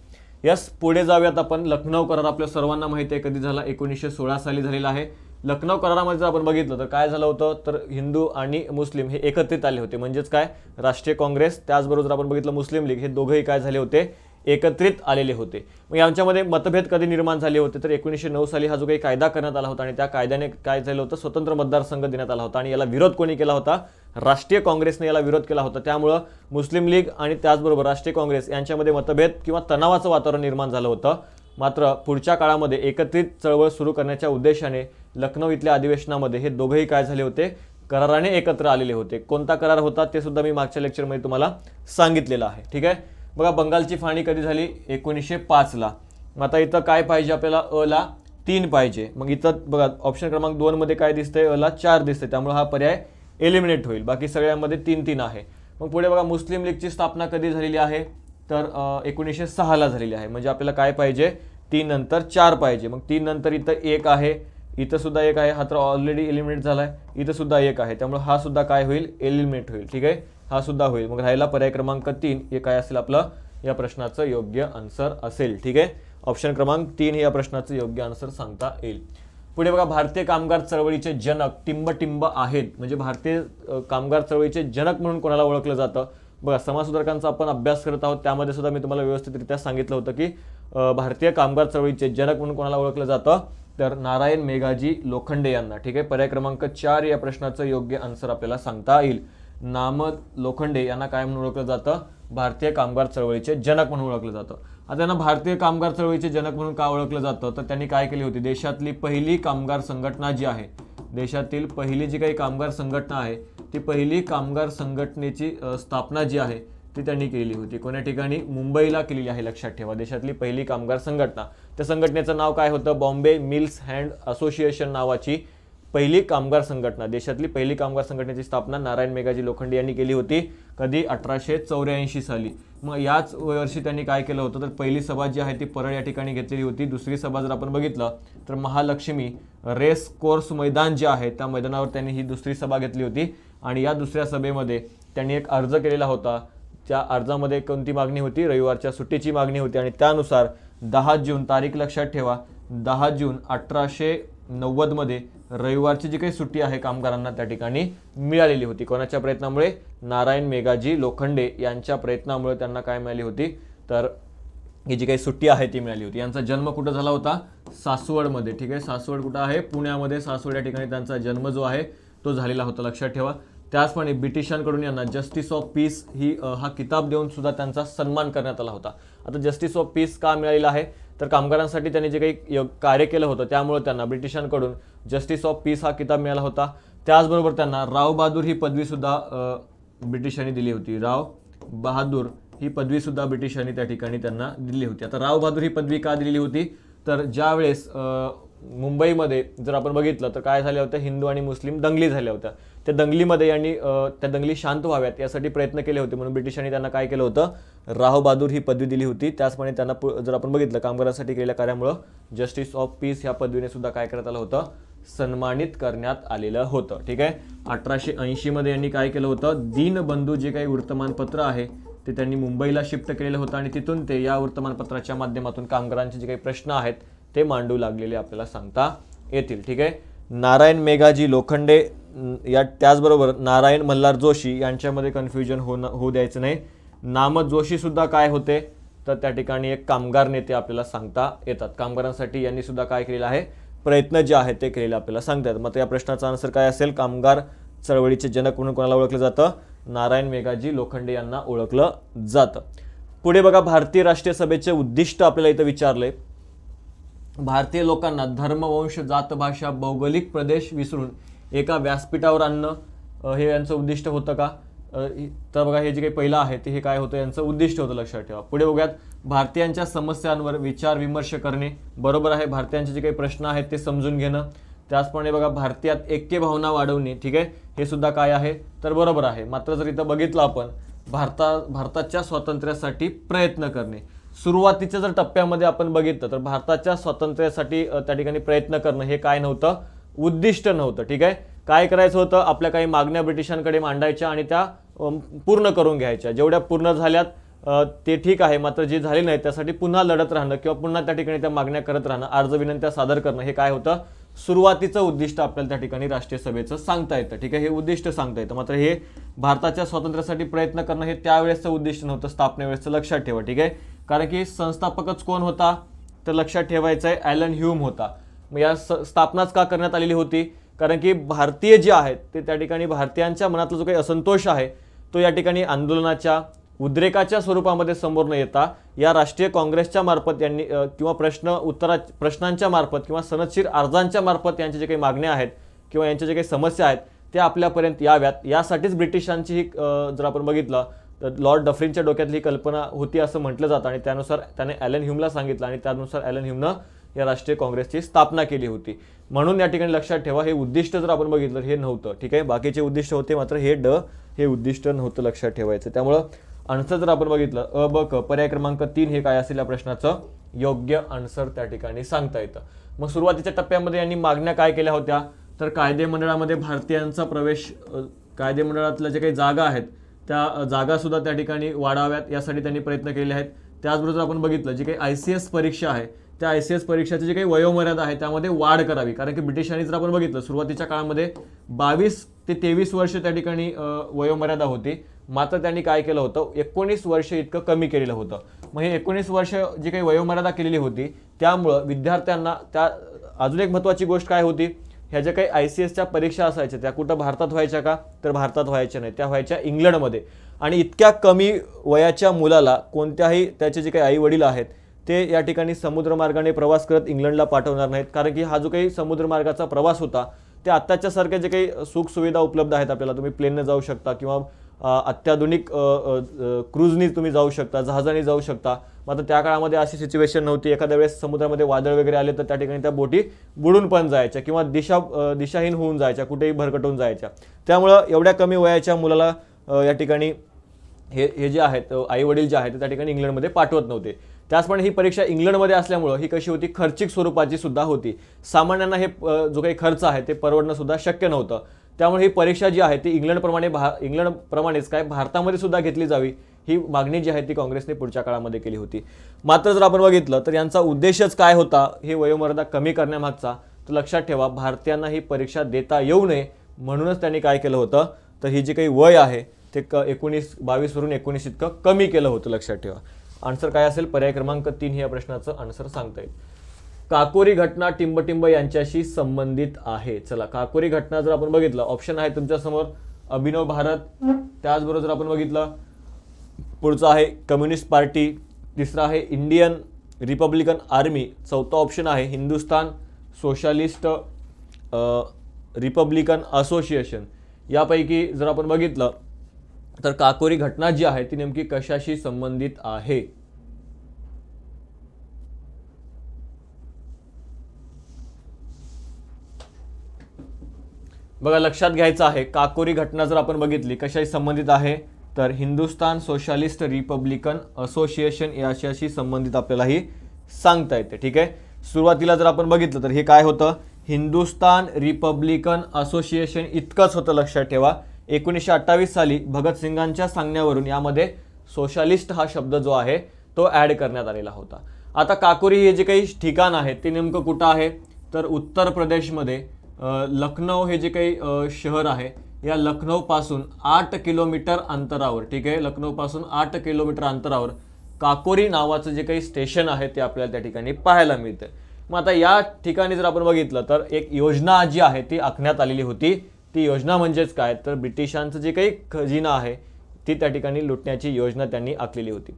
यस पुढे जाऊयात आपण लखनौ करार आपल्या सर्वांना माहिती आहे कधी झाला एकोणीसशे सोळा साली झालेला आहे लखनौ करारामध्ये जर आपण बघितलं तर काय झालं होतं तर हिंदू आणि मुस्लिम हे एकत्रित आले होते म्हणजेच काय राष्ट्रीय काँग्रेस त्याचबरोबर जर आपण बघितलं मुस्लिम लीग हे दोघंही काय झाले होते एकत्रित आलेले होते मग यांच्यामध्ये मतभेद कधी निर्माण झाले होते तर एकोणीसशे नऊ साली हा जो काही कायदा करण्यात आला होता आणि त्या कायद्याने काय झालं होतं स्वतंत्र मतदारसंघ देण्यात आला होता आणि याला विरोध कोणी केला होता राष्ट्रीय काँग्रेसने याला विरोध केला होता त्यामुळं मुस्लिम लीग आणि त्याचबरोबर राष्ट्रीय काँग्रेस यांच्यामध्ये मतभेद किंवा तणावाचं वातावरण निर्माण झालं होतं मात्र पुढच्या काळामध्ये एकत्रित चळवळ सुरू करण्याच्या उद्देशाने लखनौ इथल्या अधिवेशनामध्ये हे दोघंही काय झाले होते कराराने एकत्र आलेले होते कोणता करार होता ते सुद्धा मी मागच्या लेक्चरमध्ये तुम्हाला सांगितलेलं आहे ठीक आहे बघा बंगालची फाणी कधी झाली एकोणीसशे पाचला मग आता इथं काय पाहिजे आपल्याला अ ला तीन पाहिजे मग इथं बघा ऑप्शन क्रमांक दोनमध्ये काय दिसतंय अला चार दिसतंय त्यामुळे हा पर्याय एलिमिनेट होईल बाकी सगळ्यामध्ये तीन तीन आहे मग पुढे बघा मुस्लिम लीगची स्थापना कधी झालेली आहे तर एकोणीसशे सहाला झालेली आहे म्हणजे आपल्याला काय पाहिजे तीन नंतर चार पाहिजे मग तीन नंतर इथं एक आहे इथं सुद्धा एक आहे हा तर ऑलरेडी एलिमिनेट झाला आहे इथं सुद्धा एक आहे त्यामुळे हा सुद्धा काय होईल एलिमिनेट होईल ठीक आहे हा सुद्धा होईल मग राहिला पर्याय क्रमांक तीन हे काय असेल आपलं या प्रश्नाचं योग्य आन्सर असेल ठीक आहे ऑप्शन क्रमांक तीन या प्रश्नाचं योग्य आन्सर सांगता येईल पुढे बघा भारतीय कामगार चळवळीचे जनक टिंब टिंब आहेत म्हणजे भारतीय कामगार चळवळीचे जनक म्हणून कोणाला ओळखलं जातं बघा समाजसुधारकांचा आपण अभ्यास करत आहोत त्यामध्ये सुद्धा मी तुम्हाला व्यवस्थितरित्या सांगितलं होतं की भारतीय कामगार चळवळीचे जनक म्हणून कोणाला ओळखलं जातं तर नारायण मेघाजी लोखंडे यांना ठीक आहे पर्याय क्रमांक चार या प्रश्नाचं योग्य आन्सर आपल्याला सांगता येईल नामद लोखंडे यांना काय म्हणून ओळखलं जातं भारतीय कामगार चळवळीचे जनक म्हणून ओळखलं जातं आता त्यांना भारतीय कामगार चळवळीचे जनक म्हणून का ओळखलं जातं तर त्यांनी काय केली होती देशातली पहिली कामगार संघटना जी आहे देशातील पहिली जी काही कामगार संघटना आहे ती पहिली कामगार संघटनेची स्थापना जी आहे ती त्यांनी केली होती कोण्या ठिकाणी मुंबईला केलेली आहे लक्षात ठेवा देशातली पहिली कामगार संघटना त्या संघटनेचं नाव काय होतं बॉम्बे मिल्स हँड असोसिएशन नावाची पहिली कामगार संघटना देशातली पहिली कामगार संघटनेची स्थापना नारायण मेघाजी लोखंडे यांनी केली होती कधी अठराशे चौऱ्याऐंशी साली मग याच वर्षी त्यांनी काय केलं होतं तर पहिली सभा जी आहे ती परळ या ठिकाणी घेतलेली होती दुसरी सभा जर आपण बघितलं तर महालक्ष्मी रेस कोर्स मैदान जे आहे त्या मैदानावर त्यांनी ही दुसरी सभा घेतली होती आणि या दुसऱ्या सभेमध्ये त्यांनी एक अर्ज केलेला होता त्या अर्जामध्ये कोणती मागणी होती रविवारच्या सुट्टीची मागणी होती आणि त्यानुसार दहा जून तारीख लक्षात ठेवा दहा जून अठराशे नव्वदमध्ये रविवारची जी काही सुट्टी आहे कामगारांना त्या ठिकाणी मिळालेली होती कोणाच्या प्रयत्नामुळे नारायण मेघाजी लोखंडे यांच्या प्रयत्नामुळे त्यांना काय मिळाली होती तर ही जी काही सुट्टी आहे ती मिळाली होती यांचा जन्म कुठं झाला होता सासवडमध्ये ठीक आहे सासवड कुठं आहे पुण्यामध्ये सासवड या ठिकाणी त्यांचा जन्म जो आहे तो झालेला होता लक्षात ठेवा त्याचप्रमाणे ब्रिटिशांकडून यांना जस्टिस ऑफ पीस ही हा किताब देऊन सुद्धा त्यांचा सन्मान करण्यात आला होता आता जस्टिस ऑफ पीस का मिळालेला आहे तर कामगारांसाठी त्यांनी जे काही कार्य केलं होतं त्यामुळे त्यांना ब्रिटिशांकडून जस्टिस ऑफ पीस हा किताब मिळाला होता त्याचबरोबर त्यांना राव बहादूर ही पदवीसुद्धा ब्रिटिशांनी दिली होती राव बहादूर ही पदवीसुद्धा ब्रिटिशांनी त्या ठिकाणी त्यांना दिली होती आता राव बहादूर ही पदवी का दिलेली होती तर ज्यावेळेस मुंबईमध्ये जर आपण बघितलं तर काय झाल्या होत्या हिंदू आणि मुस्लिम दंगली झाल्या होत्या त्या दंगलीमध्ये यांनी त्या दंगली शांत व्हाव्यात यासाठी प्रयत्न केले होते म्हणून ब्रिटिशांनी त्यांना काय केलं होतं राह बहादूर ही पदवी दिली होती त्याचप्रमाणे त्यांना जर आपण बघितलं कामगारांसाठी केलेल्या कार्यामुळं जस्टिस ऑफ पीस ह्या पदवीने सुद्धा काय करण्यात आलं होतं सन्मानित करण्यात आलेलं होतं ठीक आहे अठराशे ऐंशीमध्ये यांनी काय केलं होतं दीनबंधू जे काही वर्तमानपत्र आहे ते त्यांनी मुंबईला शिफ्ट केलेलं होतं आणि तिथून ते या वर्तमानपत्राच्या माध्यमातून कामगारांचे जे काही प्रश्न आहेत ते मांडू लागलेले आपल्याला सांगता येतील ठीक आहे नारायण मेघाजी लोखंडे या त्याचबरोबर नारायण मल्हार जोशी यांच्यामध्ये कन्फ्युजन हो होऊ द्यायचं नाही नामद जोशीसुद्धा काय होते तर त्या ठिकाणी एक कामगार नेते आपल्याला सांगता येतात कामगारांसाठी यांनी सुद्धा काय केलेलं आहे प्रयत्न जे आहेत ते केलेले आपल्याला सांगतात मग या प्रश्नाचा आन्सर काय असेल कामगार चळवळीचे जनक म्हणून कोणाला ओळखलं जातं नारायण मेघाजी लोखंडे यांना ओळखलं जातं पुढे बघा भारतीय राष्ट्रीय सभेचे उद्दिष्ट आपल्याला इथं विचारले भारतीय लोकांना धर्मवंश जातभाषा भौगोलिक प्रदेश विसरून एका व्यासपीठावर आणणं हे यांचं उद्दिष्ट होतं का तर बघा हे जे काही पहिलं आहे ते हे काय होतं यांचं उद्दिष्ट होतं लक्षात ठेवा पुढे बघूयात भारतीयांच्या समस्यांवर विचार विमर्श करणे बरोबर आहे भारतीयांचे जे काही प्रश्न आहेत ते समजून घेणं त्याचप्रमाणे बघा भारतीयात ऐक्य भावना वाढवणे ठीक आहे हे सुद्धा काय आहे तर बरोबर आहे मात्र जर इथं बघितलं आपण भारता भारताच्या स्वातंत्र्यासाठी प्रयत्न करणे सुरुवातीच्या जर टप्प्यामध्ये आपण बघितलं तर भारताच्या स्वातंत्र्यासाठी त्या ठिकाणी प्रयत्न करणं हे काय नव्हतं उद्दिष्ट नव्हतं ठीक आहे काय करायचं होतं आपल्या काही मागण्या ब्रिटिशांकडे मांडायच्या आणि त्या पूर्ण करून घ्यायच्या जेवढ्या पूर्ण झाल्यात ते ठीक आहे मात्र जे झाले नाही त्यासाठी पुन्हा लढत राहणं किंवा पुन्हा त्या ठिकाणी त्या मागण्या करत राहणं अर्ज विनंत्या सादर करणं हे काय होतं सुरुवातीचं उद्दिष्ट आपल्याला त्या ठिकाणी राष्ट्रीय सभेचं सांगता येतं ठीक आहे हे उद्दिष्ट सांगता येतं मात्र हे भारताच्या स्वातंत्र्यासाठी प्रयत्न करणं हे त्यावेळेसचं उद्दिष्ट नव्हतं स्थापनेवेळेसचं लक्षात ठेवा ठीक आहे कारण की संस्थापकच कोण होता तर लक्षात ठेवायचं आहे ॲलन ह्यूम होता मग या स्थापनाच का करण्यात आलेली होती कारण की भारतीय जे आहेत ते त्या ठिकाणी भारतीयांच्या मनातला जो काही असंतोष आहे तो या ठिकाणी आंदोलनाच्या उद्रेकाच्या स्वरूपामध्ये समोर न येता या राष्ट्रीय काँग्रेसच्या मार्फत यांनी किंवा प्रश्न उत्तरा प्रश्नांच्या मार्फत किंवा सनदशीर अर्जांच्या मार्फत यांच्या जे काही मागण्या आहेत किंवा यांच्या जे काही समस्या आहेत त्या आपल्यापर्यंत याव्यात यासाठीच ब्रिटिशांची ही जर आपण बघितलं तर लॉर्ड डफरिनच्या डोक्यातली ही कल्पना होती असं म्हटलं जातं आणि त्यानुसार त्याने ॲलन ह्युमला सांगितलं आणि त्यानुसार ॲलन ह्युमनं या राष्ट्रीय काँग्रेसची स्थापना केली होती म्हणून या ठिकाणी लक्षात ठेवा हे उद्दिष्ट जर आपण बघितलं हे नव्हतं ठीक आहे बाकीचे उद्दिष्ट होते मात्र हे ड हे उद्दिष्ट नव्हतं लक्षात ठेवायचं त्यामुळं आन्सर जर आपण बघितलं अ ब क पर्याय क्रमांक तीन हे काय असेल या प्रश्नाचं योग्य आन्सर त्या ठिकाणी सांगता येतं मग सुरुवातीच्या टप्प्यामध्ये यांनी मागण्या काय केल्या होत्या तर कायदे मंडळामध्ये भारतीयांचा प्रवेश कायदे मंडळातल्या ज्या काही जागा आहेत त्या जागासुद्धा त्या ठिकाणी वाढाव्यात यासाठी त्यांनी प्रयत्न केले आहेत त्याचबरोबर आपण बघितलं जी काही आय सी एस परीक्षा आहे त्या आय सी एस परीक्षाची जी काही वयोमर्यादा आहे त्यामध्ये वाढ करावी कारण की ब्रिटिशांनी जर आपण बघितलं सुरुवातीच्या काळामध्ये बावीस ते तेवीस वर्ष त्या ठिकाणी वयोमर्यादा होती मात्र त्यांनी काय केलं होतं एकोणीस वर्ष इतकं कमी केलेलं होतं मग हे एकोणीस वर्ष जी काही वयोमर्यादा केलेली होती त्यामुळं विद्यार्थ्यांना त्या अजून एक महत्त्वाची गोष्ट काय होती ह्या ज्या काही आय सी एसच्या परीक्षा असायच्या त्या कुठं भारतात व्हायच्या का तर भारतात व्हायच्या नाही त्या व्हायच्या इंग्लंडमध्ये आणि इतक्या कमी वयाच्या मुलाला कोणत्याही त्याचे जे काही आईवडील आहेत ते या ठिकाणी समुद्रमार्गाने प्रवास करत इंग्लंडला पाठवणार नाहीत कारण की हा जो काही समुद्रमार्गाचा प्रवास होता ते आत्ताच्यासारख्या जे काही सुखसुविधा उपलब्ध आहेत आपल्याला तुम्ही प्लेनने जाऊ शकता किंवा अत्याधुनिक क्रूजनी तुम्ही जाऊ शकता जहाजाने जाऊ शकता मात्र त्या काळामध्ये अशी सिच्युएशन नव्हती एखाद्या वेळेस समुद्रामध्ये वादळ वगैरे आले तर त्या ठिकाणी त्या बोटी बुडून पण जायच्या किंवा दिशा दिशाहीन होऊन जायच्या कुठेही भरकटून जायच्या त्यामुळं एवढ्या कमी वयाच्या मुलाला या ठिकाणी हे हे जे आहेत आई वडील जे आहेत त्या ठिकाणी इंग्लंडमध्ये पाठवत नव्हते त्याचप्रमाणे ही परीक्षा इंग्लंडमध्ये असल्यामुळं ही कशी होती खर्चिक स्वरूपाची सुद्धा होती सामान्यांना हे जो काही खर्च आहे ते परवडणं सुद्धा शक्य नव्हतं त्यामुळे ही परीक्षा जी आहे ती इंग्लंडप्रमाणे भा इंग्लंडप्रमाणेच काय भारतामध्ये सुद्धा घेतली जावी ही मागणी जी आहे ती काँग्रेसने पुढच्या काळामध्ये केली होती मात्र जर आपण बघितलं तर यांचा उद्देशच काय होता हे वयोमर्यादा कमी करण्यामागचा तर लक्षात ठेवा भारतीयांना ही परीक्षा देता येऊ नये म्हणूनच त्यांनी काय केलं होतं तर ही जी काही वय आहे ते क एकोणीस बावीसवरून एकोणीस इतकं कमी केलं होतं लक्षात ठेवा आन्सर काय असेल पर्याय क्रमांक तीन हे या प्रश्नाचं आन्सर सांगता येईल काकोरी घटना टिंबटिंब यांच्याशी संबंधित आहे चला काकोरी घटना जर आपण बघितलं ऑप्शन आहे तुमच्यासमोर अभिनव भारत त्याचबरोबर जर आपण बघितलं पुढचं आहे कम्युनिस्ट पार्टी तिसरं आहे इंडियन रिपब्लिकन आर्मी चौथा ऑप्शन आहे हिंदुस्थान सोशलिस्ट रिपब्लिकन असोसिएशन यापैकी जर आपण बघितलं तर काकोरी घटना जी आहे ती नेमकी कशाशी संबंधित आहे बघा लक्षात घ्यायचं आहे काकोरी घटना जर आपण बघितली कशाशी संबंधित आहे तर हिंदुस्तान सोशालिस्ट रिपब्लिकन असोसिएशन याच्याशी संबंधित आपल्याला ही सांगता येते ठीक आहे सुरुवातीला जर आपण बघितलं तर हे काय होतं हिंदुस्तान रिपब्लिकन असोसिएशन इतकंच होतं लक्षात ठेवा एकोणीसशे अठ्ठावीस साली भगतसिंगांच्या सांगण्यावरून यामध्ये सोशालिस्ट हा शब्द जो आहे तो ॲड करण्यात आलेला होता आता काकोरी हे जे काही ठिकाण आहे ते नेमकं कुठं आहे तर उत्तर प्रदेशमध्ये लखनऊ हे जे काही शहर आहे या लखनौपासून आठ किलोमीटर अंतरावर ठीक आहे लखनौपासून आठ किलोमीटर अंतरावर काकोरी नावाचं जे काही स्टेशन आहे ते आपल्याला त्या ठिकाणी पाहायला मिळतं मग आता या ठिकाणी जर आपण बघितलं तर एक योजना जी आहे ती आखण्यात आलेली होती ती योजना म्हणजेच काय तर ब्रिटिशांचं जे काही खजिना आहे ती त्या ठिकाणी लुटण्याची योजना त्यांनी आखलेली होती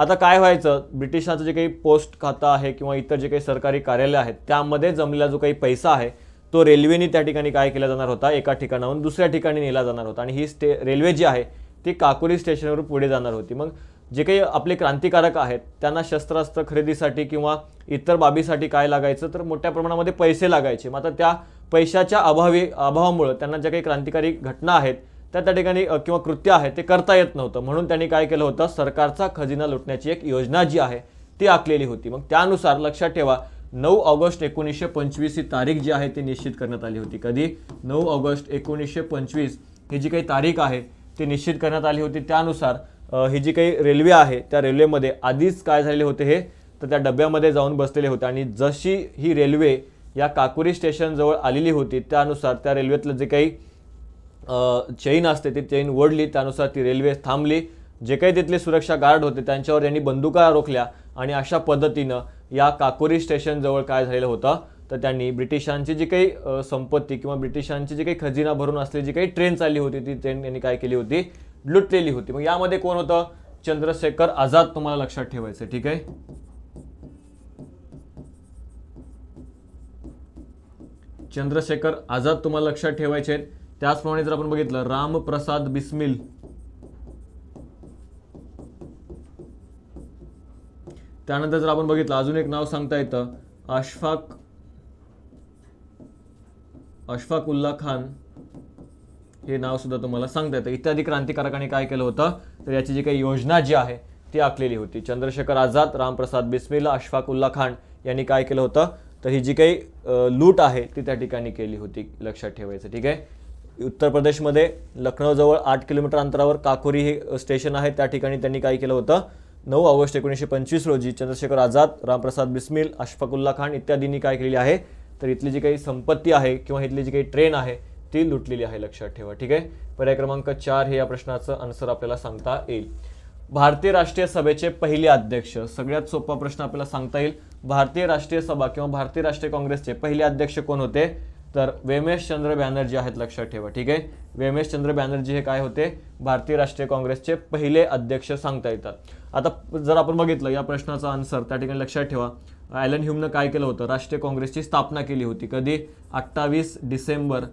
आता काय व्हायचं ब्रिटिशांचं जे काही पोस्ट खातं आहे किंवा इतर जे काही सरकारी कार्यालय आहेत त्यामध्ये जमलेला जो काही पैसा आहे तो रेल्वेने त्या ठिकाणी काय केला जाणार होता एका ठिकाणाहून दुसऱ्या ठिकाणी नेला जाणार होता आणि ही स्टे रेल्वे जी आहे ती काकोरी स्टेशनवर पुढे जाणार होती मग जे काही आपले क्रांतिकारक आहेत त्यांना शस्त्रास्त्र खरेदीसाठी किंवा इतर बाबीसाठी काय लागायचं तर मोठ्या प्रमाणामध्ये पैसे लागायचे मग आता त्या पैशाच्या अभावी अभावामुळं त्यांना ज्या काही क्रांतिकारी घटना आहेत त्या त्या ठिकाणी किंवा कृत्य आहे ते करता येत नव्हतं म्हणून त्यांनी काय केलं होतं सरकारचा खजिना लुटण्याची एक योजना जी आहे ती आखलेली होती मग त्यानुसार लक्षात ठेवा नऊ ऑगस्ट एकोणीसशे पंचवीस ही तारीख जी आहे ती निश्चित करण्यात आली होती कधी नऊ ऑगस्ट एकोणीसशे पंचवीस ही जी काही तारीख आहे ती निश्चित करण्यात आली होती त्यानुसार ही जी काही रेल्वे आहे त्या रेल्वेमध्ये आधीच काय झालेले होते हे तर त्या डब्यामध्ये जाऊन बसलेले होते आणि जशी ही रेल्वे या काकुरी स्टेशनजवळ आलेली होती त्यानुसार त्या रेल्वेतलं जे काही चेन असते ती चेन ओढली त्यानुसार ती रेल्वे थांबली जे काही तिथले सुरक्षा गार्ड होते त्यांच्यावर यांनी बंदुका रोखल्या आणि अशा पद्धतीनं या काकोरी स्टेशनजवळ काय झालेलं होतं तर त्यांनी ब्रिटिशांची जी काही संपत्ती किंवा ब्रिटिशांची जी काही खजिना भरून असलेली जी काही ट्रेन चालली होती ती ट्रेन त्यांनी काय केली होती लुटलेली होती मग यामध्ये कोण होतं चंद्रशेखर आझाद तुम्हाला लक्षात ठेवायचं ठीक आहे चंद्रशेखर आझाद तुम्हाला लक्षात ठेवायचे आहेत त्याचप्रमाणे जर आपण बघितलं रामप्रसाद बिस्मिल त्यानंतर जर आपण बघितलं अजून एक नाव सांगता येतं अशफाक अशफाक उल्ला खान हे नाव सुद्धा तुम्हाला सांगता येतं इत्यादी क्रांतिकारकांनी काय केलं होतं तर याची जी काही योजना जी आहे ती आखलेली होती चंद्रशेखर आझाद रामप्रसाद बिस्मिल्ला अशफाक उल्ला खान यांनी काय केलं होतं तर ही जी काही लूट आहे ती त्या ठिकाणी केली होती लक्षात ठेवायचं ठीक आहे उत्तर प्रदेशमध्ये लखनौजवळ आठ किलोमीटर अंतरावर काकोरी हे स्टेशन आहे त्या ठिकाणी त्यांनी काय केलं होतं नऊ ऑगस्ट एकोणीसशे पंचवीस रोजी चंद्रशेखर आझाद रामप्रसाद बिस्मिल अशफकुल्ला खान इत्यादींनी काय केलेली आहे तर इथली जी काही संपत्ती आहे किंवा इथली जी काही ट्रेन आहे ती लुटलेली आहे लक्षात ठेवा ठीक आहे पर्याय क्रमांक चार हे या प्रश्नाचं आन्सर आपल्याला सांगता येईल भारतीय राष्ट्रीय सभेचे पहिले अध्यक्ष सगळ्यात सोपा प्रश्न आपल्याला सांगता येईल भारतीय राष्ट्रीय सभा किंवा भारतीय राष्ट्रीय काँग्रेसचे पहिले अध्यक्ष कोण होते तर चंद्र बॅनर्जी आहेत लक्षात ठेवा ठीक आहे चंद्र बॅनर्जी हे काय होते भारतीय राष्ट्रीय काँग्रेसचे पहिले अध्यक्ष सांगता येतात आता जर आपण बघितलं या प्रश्नाचा आन्सर त्या ठिकाणी लक्षात ठेवा ॲलन ह्युमनं काय केलं होतं राष्ट्रीय काँग्रेसची स्थापना केली होती कधी अठ्ठावीस डिसेंबर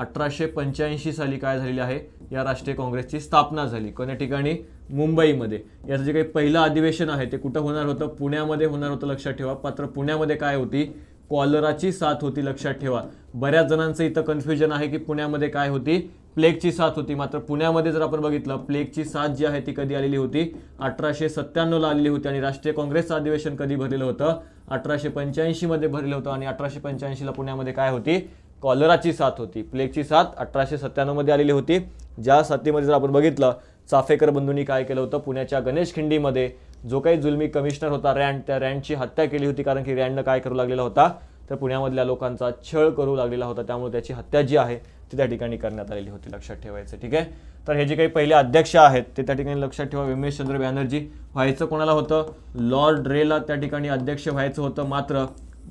अठराशे पंच्याऐंशी साली काय झालेली आहे या राष्ट्रीय काँग्रेसची स्थापना झाली कोण्या ठिकाणी मुंबईमध्ये याचं जे काही पहिलं अधिवेशन आहे ते कुठं होणार होतं पुण्यामध्ये होणार होतं लक्षात ठेवा पात्र पुण्यामध्ये काय होती कॉलराची साथ होती लक्षात ठेवा बऱ्याच जणांचं इथं कन्फ्युजन आहे की पुण्यामध्ये काय होती प्लेगची साथ होती मात्र पुण्यामध्ये जर आपण बघितलं प्लेगची साथ जी आहे ती कधी आलेली होती अठराशे सत्त्याण्णवला आलेली होती आणि राष्ट्रीय काँग्रेसचं अधिवेशन कधी भरलेलं होतं अठराशे पंच्याऐंशीमध्ये भरलेलं होतं आणि अठराशे पंच्याऐंशीला पुण्यामध्ये काय होती कॉलराची साथ होती प्लेगची साथ अठराशे सत्त्याण्णवमध्ये आलेली होती ज्या साथीमध्ये जर आपण बघितलं चाफेकर बंधूंनी काय केलं होतं पुण्याच्या गणेशखिंडीमध्ये जो काही जुलमी कमिशनर होता रँड त्या रँडची हत्या केली होती कारण की रँडनं काय करू लागलेला होता तर पुण्यामधल्या लोकांचा छळ करू लागलेला होता त्यामुळे त्याची हत्या जी आहे ती त्या ठिकाणी करण्यात आलेली होती लक्षात ठेवायचं ठीक आहे तर हे जे काही पहिले अध्यक्ष आहेत ते त्या ठिकाणी लक्षात ठेवा विमेशचंद्र बॅनर्जी व्हायचं कोणाला होतं लॉर्ड रेला त्या ठिकाणी अध्यक्ष व्हायचं होतं मात्र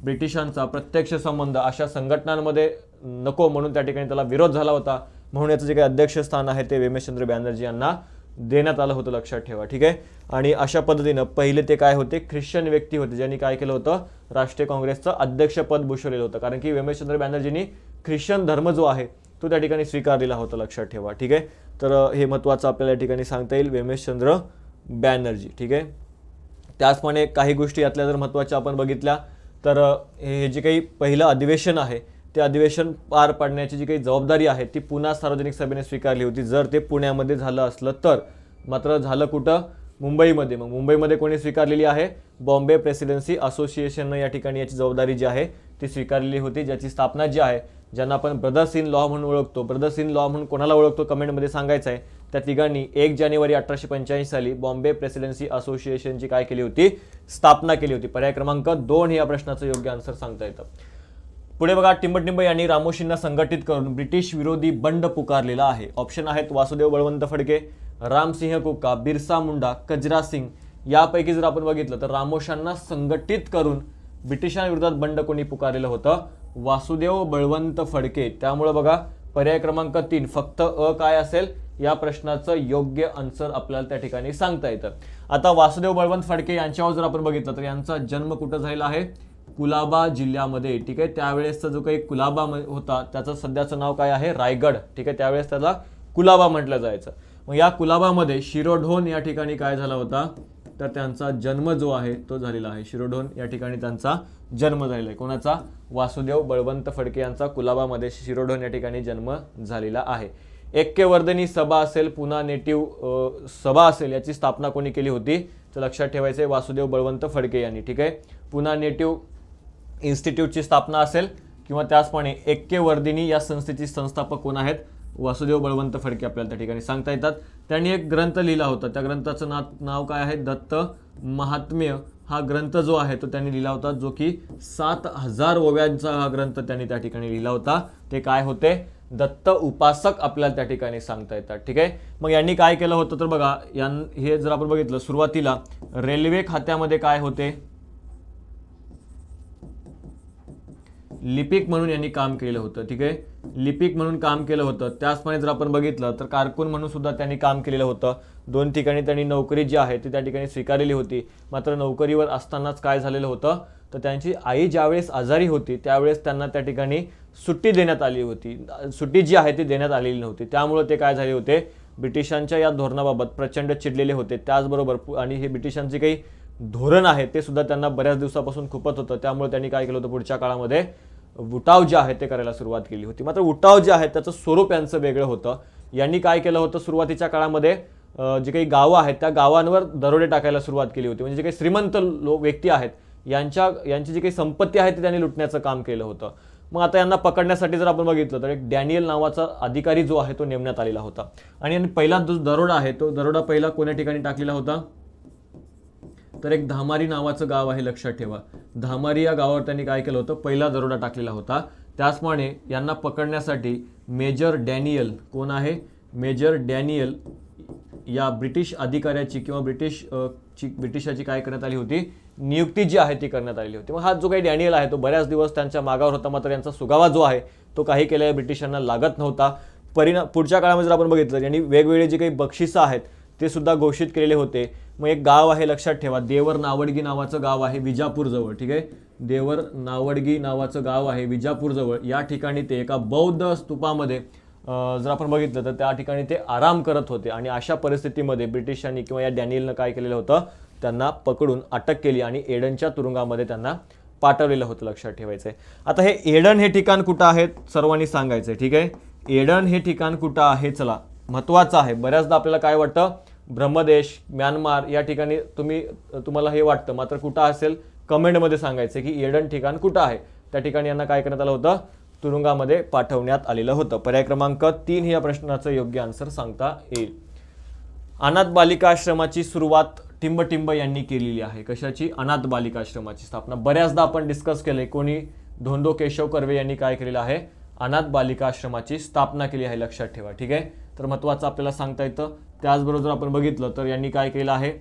ब्रिटिशांचा प्रत्यक्ष संबंध अशा संघटनांमध्ये नको म्हणून त्या ठिकाणी त्याला विरोध झाला होता म्हणून याचं जे काही अध्यक्षस्थान आहे ते विमेशचंद्र बॅनर्जी यांना देण्यात आलं होतं लक्षात ठेवा ठीक आहे आणि अशा पद्धतीनं पहिले ते काय होते ख्रिश्चन व्यक्ती होते ज्यांनी काय केलं होतं राष्ट्रीय काँग्रेसचं अध्यक्षपद भूषवलेलं होतं कारण की व्यमेशचंद्र बॅनर्जींनी ख्रिश्चन धर्म जो आहे तो त्या ठिकाणी स्वीकारलेला होता लक्षात ठेवा ठीक आहे तर हे महत्त्वाचं आपल्याला या ठिकाणी सांगता येईल व्यमेशचंद्र बॅनर्जी ठीक आहे त्याचप्रमाणे काही गोष्टी यातल्या जर महत्त्वाच्या आपण बघितल्या तर हे जे काही पहिलं अधिवेशन आहे ते अधिवेशन पार पाडण्याची जी काही जबाबदारी आहे ती पुन्हा सार्वजनिक सभेने स्वीकारली होती जर ते पुण्यामध्ये झालं असलं तर मात्र झालं कुठं मुंबईमध्ये मग मुंबईमध्ये कोणी स्वीकारलेली आहे बॉम्बे प्रेसिडेन्सी असोसिएशननं या ठिकाणी याची जबाबदारी जी आहे ती स्वीकारलेली होती ज्याची स्थापना जी आहे ज्यांना आपण ब्रदर्स इन लॉ म्हणून ओळखतो ब्रदर्स इन लॉ म्हणून कोणाला ओळखतो कमेंटमध्ये सांगायचं आहे त्या तिघांनी एक जानेवारी अठराशे पंच्याऐंशी साली बॉम्बे प्रेसिडेन्सी असोसिएशनची काय केली होती स्थापना केली होती पर्याय क्रमांक दोन या प्रश्नाचं योग्य आन्सर सांगता येतं पुढे बघा टिंबटिंब यांनी रामोशींना संघटित करून ब्रिटिश विरोधी बंड पुकारलेला आहे ऑप्शन आहेत वासुदेव बळवंत फडके रामसिंह कुक्का बिरसा मुंडा कजरा सिंग यापैकी जर आपण बघितलं तर रामोशांना संघटित करून ब्रिटिशांविरोधात बंड कोणी पुकारलेलं होतं वासुदेव बळवंत फडके त्यामुळं बघा पर्याय क्रमांक तीन फक्त अ काय असेल या प्रश्नाचं योग्य आन्सर आपल्याला त्या ठिकाणी सांगता येतं आता वासुदेव बळवंत फडके यांच्यावर जर आपण बघितलं तर यांचा जन्म कुठं झालेला आहे कुलाबा जिल्ह्यामध्ये ठीक आहे त्यावेळेसचा जो काही कुलाबा होता त्याचं सध्याचं नाव काय आहे रायगड ठीक आहे त्यावेळेस त्याला कुलाबा म्हटलं जायचं मग या कुलाबामध्ये शिरोढोन या ठिकाणी काय झाला होता तर त्यांचा जन्म जो आहे तो झालेला आहे शिरोढोन या ठिकाणी त्यांचा जन्म झालेला आहे कोणाचा वासुदेव बळवंत फडके यांचा कुलाबामध्ये शिरोढोन या ठिकाणी जन्म झालेला आहे एक्केवर्धनी सभा असेल पुन्हा नेटिव्ह सभा असेल याची स्थापना कोणी केली होती तर लक्षात ठेवायचं आहे वासुदेव बळवंत फडके यांनी ठीक आहे पुन्हा नेटिव्ह इन्स्टिट्यूटची स्थापना असेल किंवा त्याचप्रमाणे एक्के वर्धिनी या संस्थेचे संस्थापक कोण आहेत वासुदेव बळवंत फडके आपल्याला त्या ठिकाणी सांगता येतात त्यांनी एक ग्रंथ लिहिला होता त्या ग्रंथाचं ना नाव काय आहे दत्त महात्म्य हा ग्रंथ जो आहे तो त्यांनी लिहिला होता जो की सात हजार ओव्यांचा हा ग्रंथ त्यांनी त्या ठिकाणी लिहिला होता ते काय होते दत्त उपासक आपल्याला त्या ठिकाणी सांगता येतात ठीक आहे मग यांनी काय केलं होतं तर बघा यां हे जर आपण बघितलं सुरुवातीला रेल्वे खात्यामध्ये काय होते लिपिक म्हणून यांनी काम केलेलं होतं ठीक आहे लिपिक म्हणून काम केलं होतं त्याचप्रमाणे जर आपण बघितलं तर कारकून म्हणून सुद्धा त्यांनी काम केलेलं होतं दोन ठिकाणी त्यांनी नोकरी जी आहे ती त्या ठिकाणी स्वीकारलेली होती मात्र नोकरीवर असतानाच काय झालेलं होतं तर त्यांची आई ज्यावेळेस आजारी होती त्यावेळेस त्यांना त्या ठिकाणी सुट्टी देण्यात आली होती सुट्टी जी आहे ती देण्यात आलेली नव्हती त्यामुळे ते काय झाले होते ब्रिटिशांच्या या धोरणाबाबत प्रचंड चिडलेले होते त्याचबरोबर आणि हे ब्रिटिशांचे काही धोरण आहे ते सुद्धा त्यांना बऱ्याच दिवसापासून खुपत होतं त्यामुळे त्यांनी काय केलं होतं पुढच्या काळामध्ये उठाव जे आहे ते करायला सुरुवात केली होती मात्र उठाव जे आहे त्याचं स्वरूप यांचं वेगळं होतं यांनी काय केलं होतं सुरुवातीच्या काळामध्ये जे काही गावं आहेत त्या गावांवर दरोडे टाकायला सुरुवात केली होती म्हणजे जे काही श्रीमंत लो व्यक्ती आहेत यांच्या यांची जी काही संपत्ती आहे ते त्यांनी लुटण्याचं काम केलं होतं मग आता यांना पकडण्यासाठी जर आपण बघितलं तर एक डॅनियल नावाचा अधिकारी जो आहे तो नेमण्यात आलेला होता आणि पहिला जो दरोडा आहे तो दरोडा पहिला कोण्या ठिकाणी टाकलेला होता तर एक धामारी नावाचं गाव आहे लक्षात ठेवा धामारी या गावावर त्यांनी काय केलं होतं पहिला दरोडा टाकलेला होता त्याचप्रमाणे यांना पकडण्यासाठी मेजर डॅनियल कोण आहे मेजर डॅनियल या ब्रिटिश अधिकाऱ्याची किंवा ब्रिटिश ची ब्रिटिशाची काय करण्यात आली होती नियुक्ती जी आहे ती करण्यात आलेली होती मग हा जो काही डॅनियल आहे तो बऱ्याच दिवस त्यांच्या मागावर होता मात्र यांचा सुगावा जो आहे तो काही केलेल्या ब्रिटिशांना लागत नव्हता परिणाम पुढच्या काळामध्ये जर आपण बघितलं यांनी वेगवेगळे जे काही बक्षिसं आहेत ते सुद्धा घोषित केलेले होते मग एक गाव आहे लक्षात ठेवा देवर नावडगी नावाचं गाव आहे विजापूरजवळ ठीक आहे देवर नावडगी नावाचं गाव आहे विजापूरजवळ या ठिकाणी ते एका बौद्ध स्तूपामध्ये जर आपण बघितलं तर त्या ठिकाणी ते आराम करत होते आणि अशा परिस्थितीमध्ये ब्रिटिशांनी किंवा या डॅनियलनं काय केलेलं होतं त्यांना पकडून अटक केली आणि एडनच्या तुरुंगामध्ये त्यांना पाठवलेलं होतं लक्षात ठेवायचं आहे आता हे एडन हे ठिकाण कुठं आहे सर्वांनी सांगायचं आहे ठीक आहे एडन हे ठिकाण कुठं आहे चला महत्त्वाचं आहे बऱ्याचदा आपल्याला काय वाटतं ब्रह्मदेश म्यानमार या ठिकाणी तुम्ही तुम्हाला हे वाटतं मात्र कुठं असेल कमेंटमध्ये सांगायचं की एडन ठिकाण कुठं आहे त्या ठिकाणी यांना काय करण्यात आलं होतं तुरुंगामध्ये पाठवण्यात आलेलं होतं पर्याय क्रमांक तीन या प्रश्नाचं योग्य आन्सर सांगता येईल अनाथ बालिकाश्रमाची सुरुवात टिंबटिंब यांनी केलेली आहे कशाची अनाथ बालिकाश्रमाची स्थापना बऱ्याचदा आपण डिस्कस केले कोणी धोंदो केशव कर्वे यांनी काय केलेलं आहे अनाथ बालिकाश्रमाची स्थापना केली आहे लक्षात ठेवा ठीक आहे तर महत्त्वाचं आपल्याला सांगता येतं त्याचबरोबर आपण बघितलं तर यांनी काय केलं आहे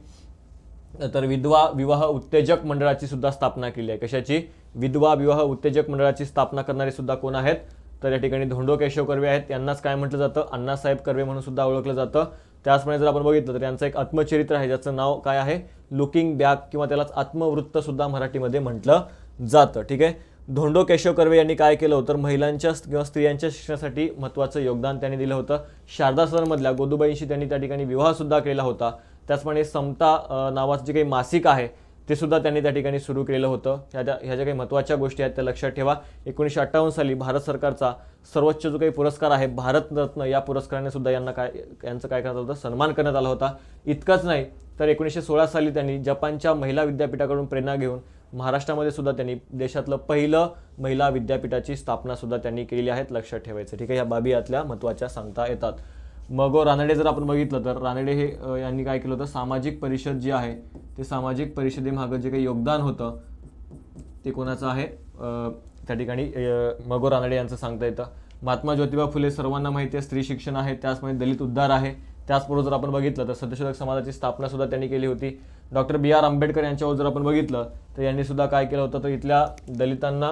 तर विधवा विवाह उत्तेजक मंडळाची सुद्धा स्थापना केली आहे कशाची विधवा विवाह उत्तेजक मंडळाची स्थापना करणारे सुद्धा कोण आहेत तर या ठिकाणी धोंडो केशव कर्वे आहेत यांनाच काय म्हटलं जातं अण्णासाहेब कर्वे म्हणून सुद्धा ओळखलं जातं त्याचप्रमाणे जर आपण बघितलं तर यांचं एक आत्मचरित्र आहे ज्याचं नाव काय आहे लुकिंग बॅक किंवा त्यालाच आत्मवृत्तसुद्धा मराठीमध्ये म्हटलं जातं ठीक आहे धोंडो केशव कर्वे यांनी काय केलं होतं तर महिलांच्या किंवा स्त्रियांच्या शिक्षणासाठी महत्त्वाचं योगदान त्यांनी दिलं होतं शारदा सदनमधल्या गोदूबाईंशी त्यांनी त्या ठिकाणी विवाहसुद्धा केला होता त्याचप्रमाणे समता नावाचं जे काही मासिक आहे ते सुद्धा त्यांनी त्या ठिकाणी सुरू केलेलं होतं ह्या त्या ह्या ज्या काही महत्त्वाच्या गोष्टी आहेत त्या लक्षात ठेवा एकोणीसशे अठ्ठावन्न साली भारत सरकारचा सर्वोच्च जो काही पुरस्कार आहे भारतरत्न या पुरस्काराने सुद्धा यांना काय यांचं काय करण्यात होतं सन्मान करण्यात आला होता इतकंच नाही तर एकोणीसशे सोळा साली त्यांनी जपानच्या महिला विद्यापीठाकडून प्रेरणा घेऊन महाराष्ट्रामध्ये सुद्धा त्यांनी देशातलं पहिलं महिला विद्यापीठाची स्थापना सुद्धा त्यांनी केलेली आहेत लक्षात ठेवायचं ठीक आहे या बाबी यातल्या महत्त्वाच्या सांगता येतात मग रानडे जर आपण बघितलं तर रानडे हे यांनी काय केलं होतं सामाजिक परिषद जी आहे ते सामाजिक परिषदेमागं जे काही योगदान होतं ते कोणाचं आहे त्या ठिकाणी मगो रानडे यांचं सांगता येतं महात्मा ज्योतिबा फुले सर्वांना माहिती आहे स्त्री शिक्षण आहे त्याचमध्ये दलित उद्धार आहे त्याचबरोबर जर आपण बघितलं तर सत्यशोधक समाजाची स्थापना सुद्धा त्यांनी केली होती डॉक्टर बी आर आंबेडकर यांच्यावर जर आपण बघितलं तर यांनी सुद्धा काय केलं होतं तर इथल्या दलितांना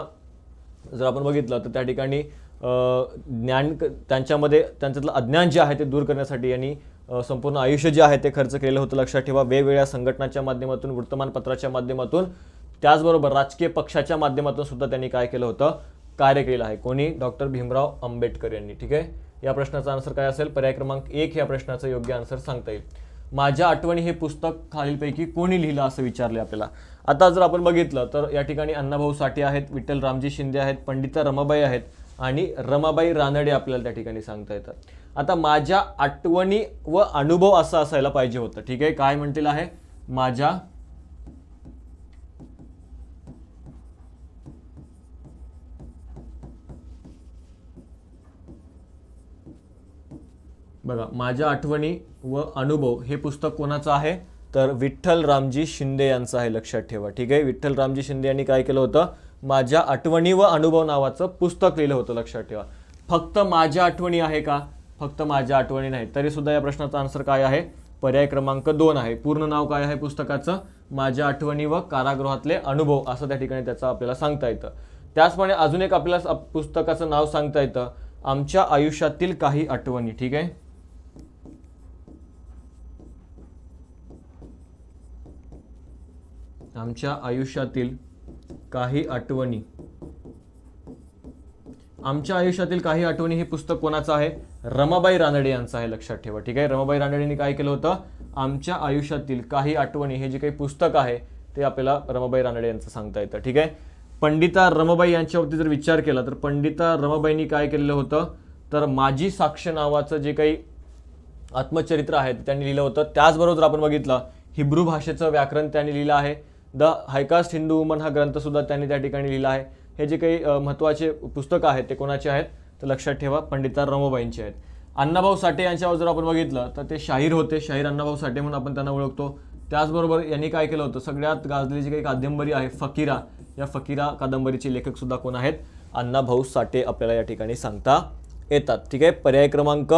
जर आपण बघितलं तर त्या ठिकाणी ज्ञान त्यांच्यामध्ये त्यांच्यातलं अज्ञान जे आहे ते दूर करण्यासाठी यांनी संपूर्ण आयुष्य जे आहे ते खर्च केलं होतं लक्षात ठेवा वेगवेगळ्या संघटनाच्या माध्यमातून वृत्तमानपत्राच्या माध्यमातून त्याचबरोबर राजकीय पक्षाच्या माध्यमातून सुद्धा त्यांनी काय केलं होतं कार्य केलं आहे कोणी डॉक्टर भीमराव आंबेडकर यांनी ठीक आहे या प्रश्नाचा आन्सर काय असेल पर्याय क्रमांक एक या प्रश्नाचं योग्य आन्सर सांगता येईल माझ्या आठवणी हे पुस्तक खालीलपैकी कोणी लिहिलं असं विचारले आपल्याला आता जर आपण बघितलं तर या ठिकाणी अण्णाभाऊ साठे आहेत विठ्ठल रामजी शिंदे आहेत पंडिता रमाबाई आहेत आणि रमाबाई रानडे आपल्याला त्या ठिकाणी सांगता येतात आता माझ्या आठवणी व अनुभव असा असायला पाहिजे होतं ठीक आहे काय म्हणतील आहे माझ्या बघा माझ्या आठवणी व अनुभव हे पुस्तक कोणाचं आहे तर विठ्ठल रामजी शिंदे यांचं आहे लक्षात ठेवा ठीक आहे विठ्ठल रामजी शिंदे यांनी काय केलं होतं माझ्या आठवणी व अनुभव नावाचं पुस्तक लिहिलं होतं लक्षात ठेवा फक्त माझ्या आठवणी आहे का फक्त माझ्या आठवणी नाही तरी सुद्धा या प्रश्नाचा आन्सर काय आहे पर्याय क्रमांक दोन आहे पूर्ण नाव काय आहे पुस्तकाचं माझ्या आठवणी व कारागृहातले अनुभव असं त्या ठिकाणी त्याचा आपल्याला सांगता येतं त्याचप्रमाणे अजून एक आपल्याला पुस्तकाचं नाव सांगता येतं आमच्या आयुष्यातील काही आठवणी ठीक आहे आमच्या आयुष्यातील काही आठवणी आमच्या आयुष्यातील काही आठवणी हे पुस्तक कोणाचं आहे रमाबाई रानडे यांचं आहे लक्षात ठेवा ठीक आहे रमाबाई रानडेंनी काय केलं होतं आमच्या आयुष्यातील काही आठवणी हे जे काही पुस्तक आहे ते आपल्याला रमाबाई रानडे यांचं सांगता येतं ठीक आहे पंडिता रमाबाई यांच्यावरती जर विचार केला तर पंडिता रमाबाईंनी काय केलेलं होतं तर माझी साक्ष नावाचं जे काही आत्मचरित्र आहे त्यांनी लिहिलं होतं त्याचबरोबर आपण बघितलं हिब्रू भाषेचं व्याकरण त्यांनी लिहिलं आहे द हायकास्ट हिंदू वुमन हा ग्रंथसुद्धा त्यांनी त्या ठिकाणी लिहिला आहे हे जे काही महत्त्वाचे पुस्तकं आहेत ते कोणाचे आहेत तर लक्षात ठेवा पंडिता रमोबाईंचे आहेत अण्णाभाऊ साठे यांच्यावर जर आपण बघितलं तर ते शाहीर होते शाहीर अण्णाभाऊ साठे म्हणून आपण त्यांना ओळखतो त्याचबरोबर यांनी काय केलं होतं सगळ्यात गाजलेली जी काही कादंबरी आहे फकीरा या फकीरा कादंबरीचे लेखकसुद्धा कोण आहेत अण्णाभाऊ साठे आपल्याला या ठिकाणी सांगता येतात ठीक आहे पर्याय क्रमांक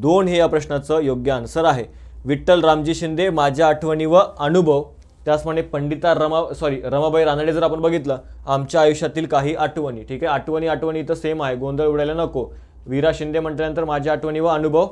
दोन हे या प्रश्नाचं योग्य आन्सर आहे विठ्ठल रामजी शिंदे माझ्या आठवणी व अनुभव त्याचप्रमाणे पंडिता रमा सॉरी रमाबाई रानडे जर आपण बघितलं आमच्या आयुष्यातील काही आठवणी ठीक आहे आठवणी आठवणी इथं सेम आहे गोंधळ उडायला नको वीरा शिंदे म्हटल्यानंतर माझ्या आठवणी व अनुभव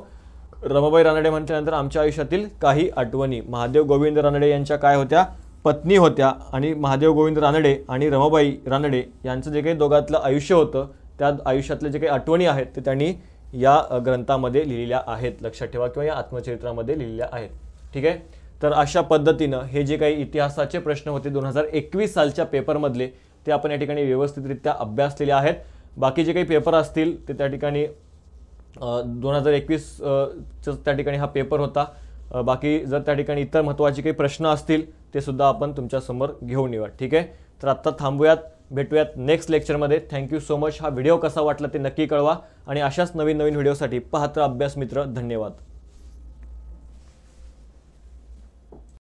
रमाबाई रानडे म्हटल्यानंतर आमच्या आयुष्यातील काही आठवणी महादेव गोविंद रानडे यांच्या काय होत्या पत्नी होत्या आणि महादेव गोविंद रानडे आणि रमाबाई रानडे यांचं जे काही दोघातलं आयुष्य होतं त्या आयुष्यातले जे काही आठवणी आहेत ते त्यांनी या ग्रंथामध्ये लिहिलेल्या आहेत लक्षात ठेवा किंवा या आत्मचरित्रामध्ये लिहिलेल्या आहेत ठीक आहे तर अशा पद्धतीनं हे जे काही इतिहासाचे प्रश्न होते दोन हजार एकवीस सालच्या पेपरमधले ते आपण या ठिकाणी व्यवस्थितरित्या अभ्यासलेले आहेत बाकी जे काही पेपर असतील ते त्या ठिकाणी दोन हजार एकवीसचं त्या ठिकाणी हा पेपर होता बाकी जर त्या ठिकाणी इतर महत्त्वाचे काही प्रश्न असतील ते सुद्धा आपण तुमच्यासमोर घेऊन येऊया ठीक आहे तर आत्ता थांबूयात भेटूयात नेक्स्ट लेक्चरमध्ये थँक्यू सो मच हा व्हिडिओ कसा वाटला ते नक्की कळवा आणि अशाच नवीन नवीन व्हिडिओसाठी पाहत्र अभ्यास मित्र धन्यवाद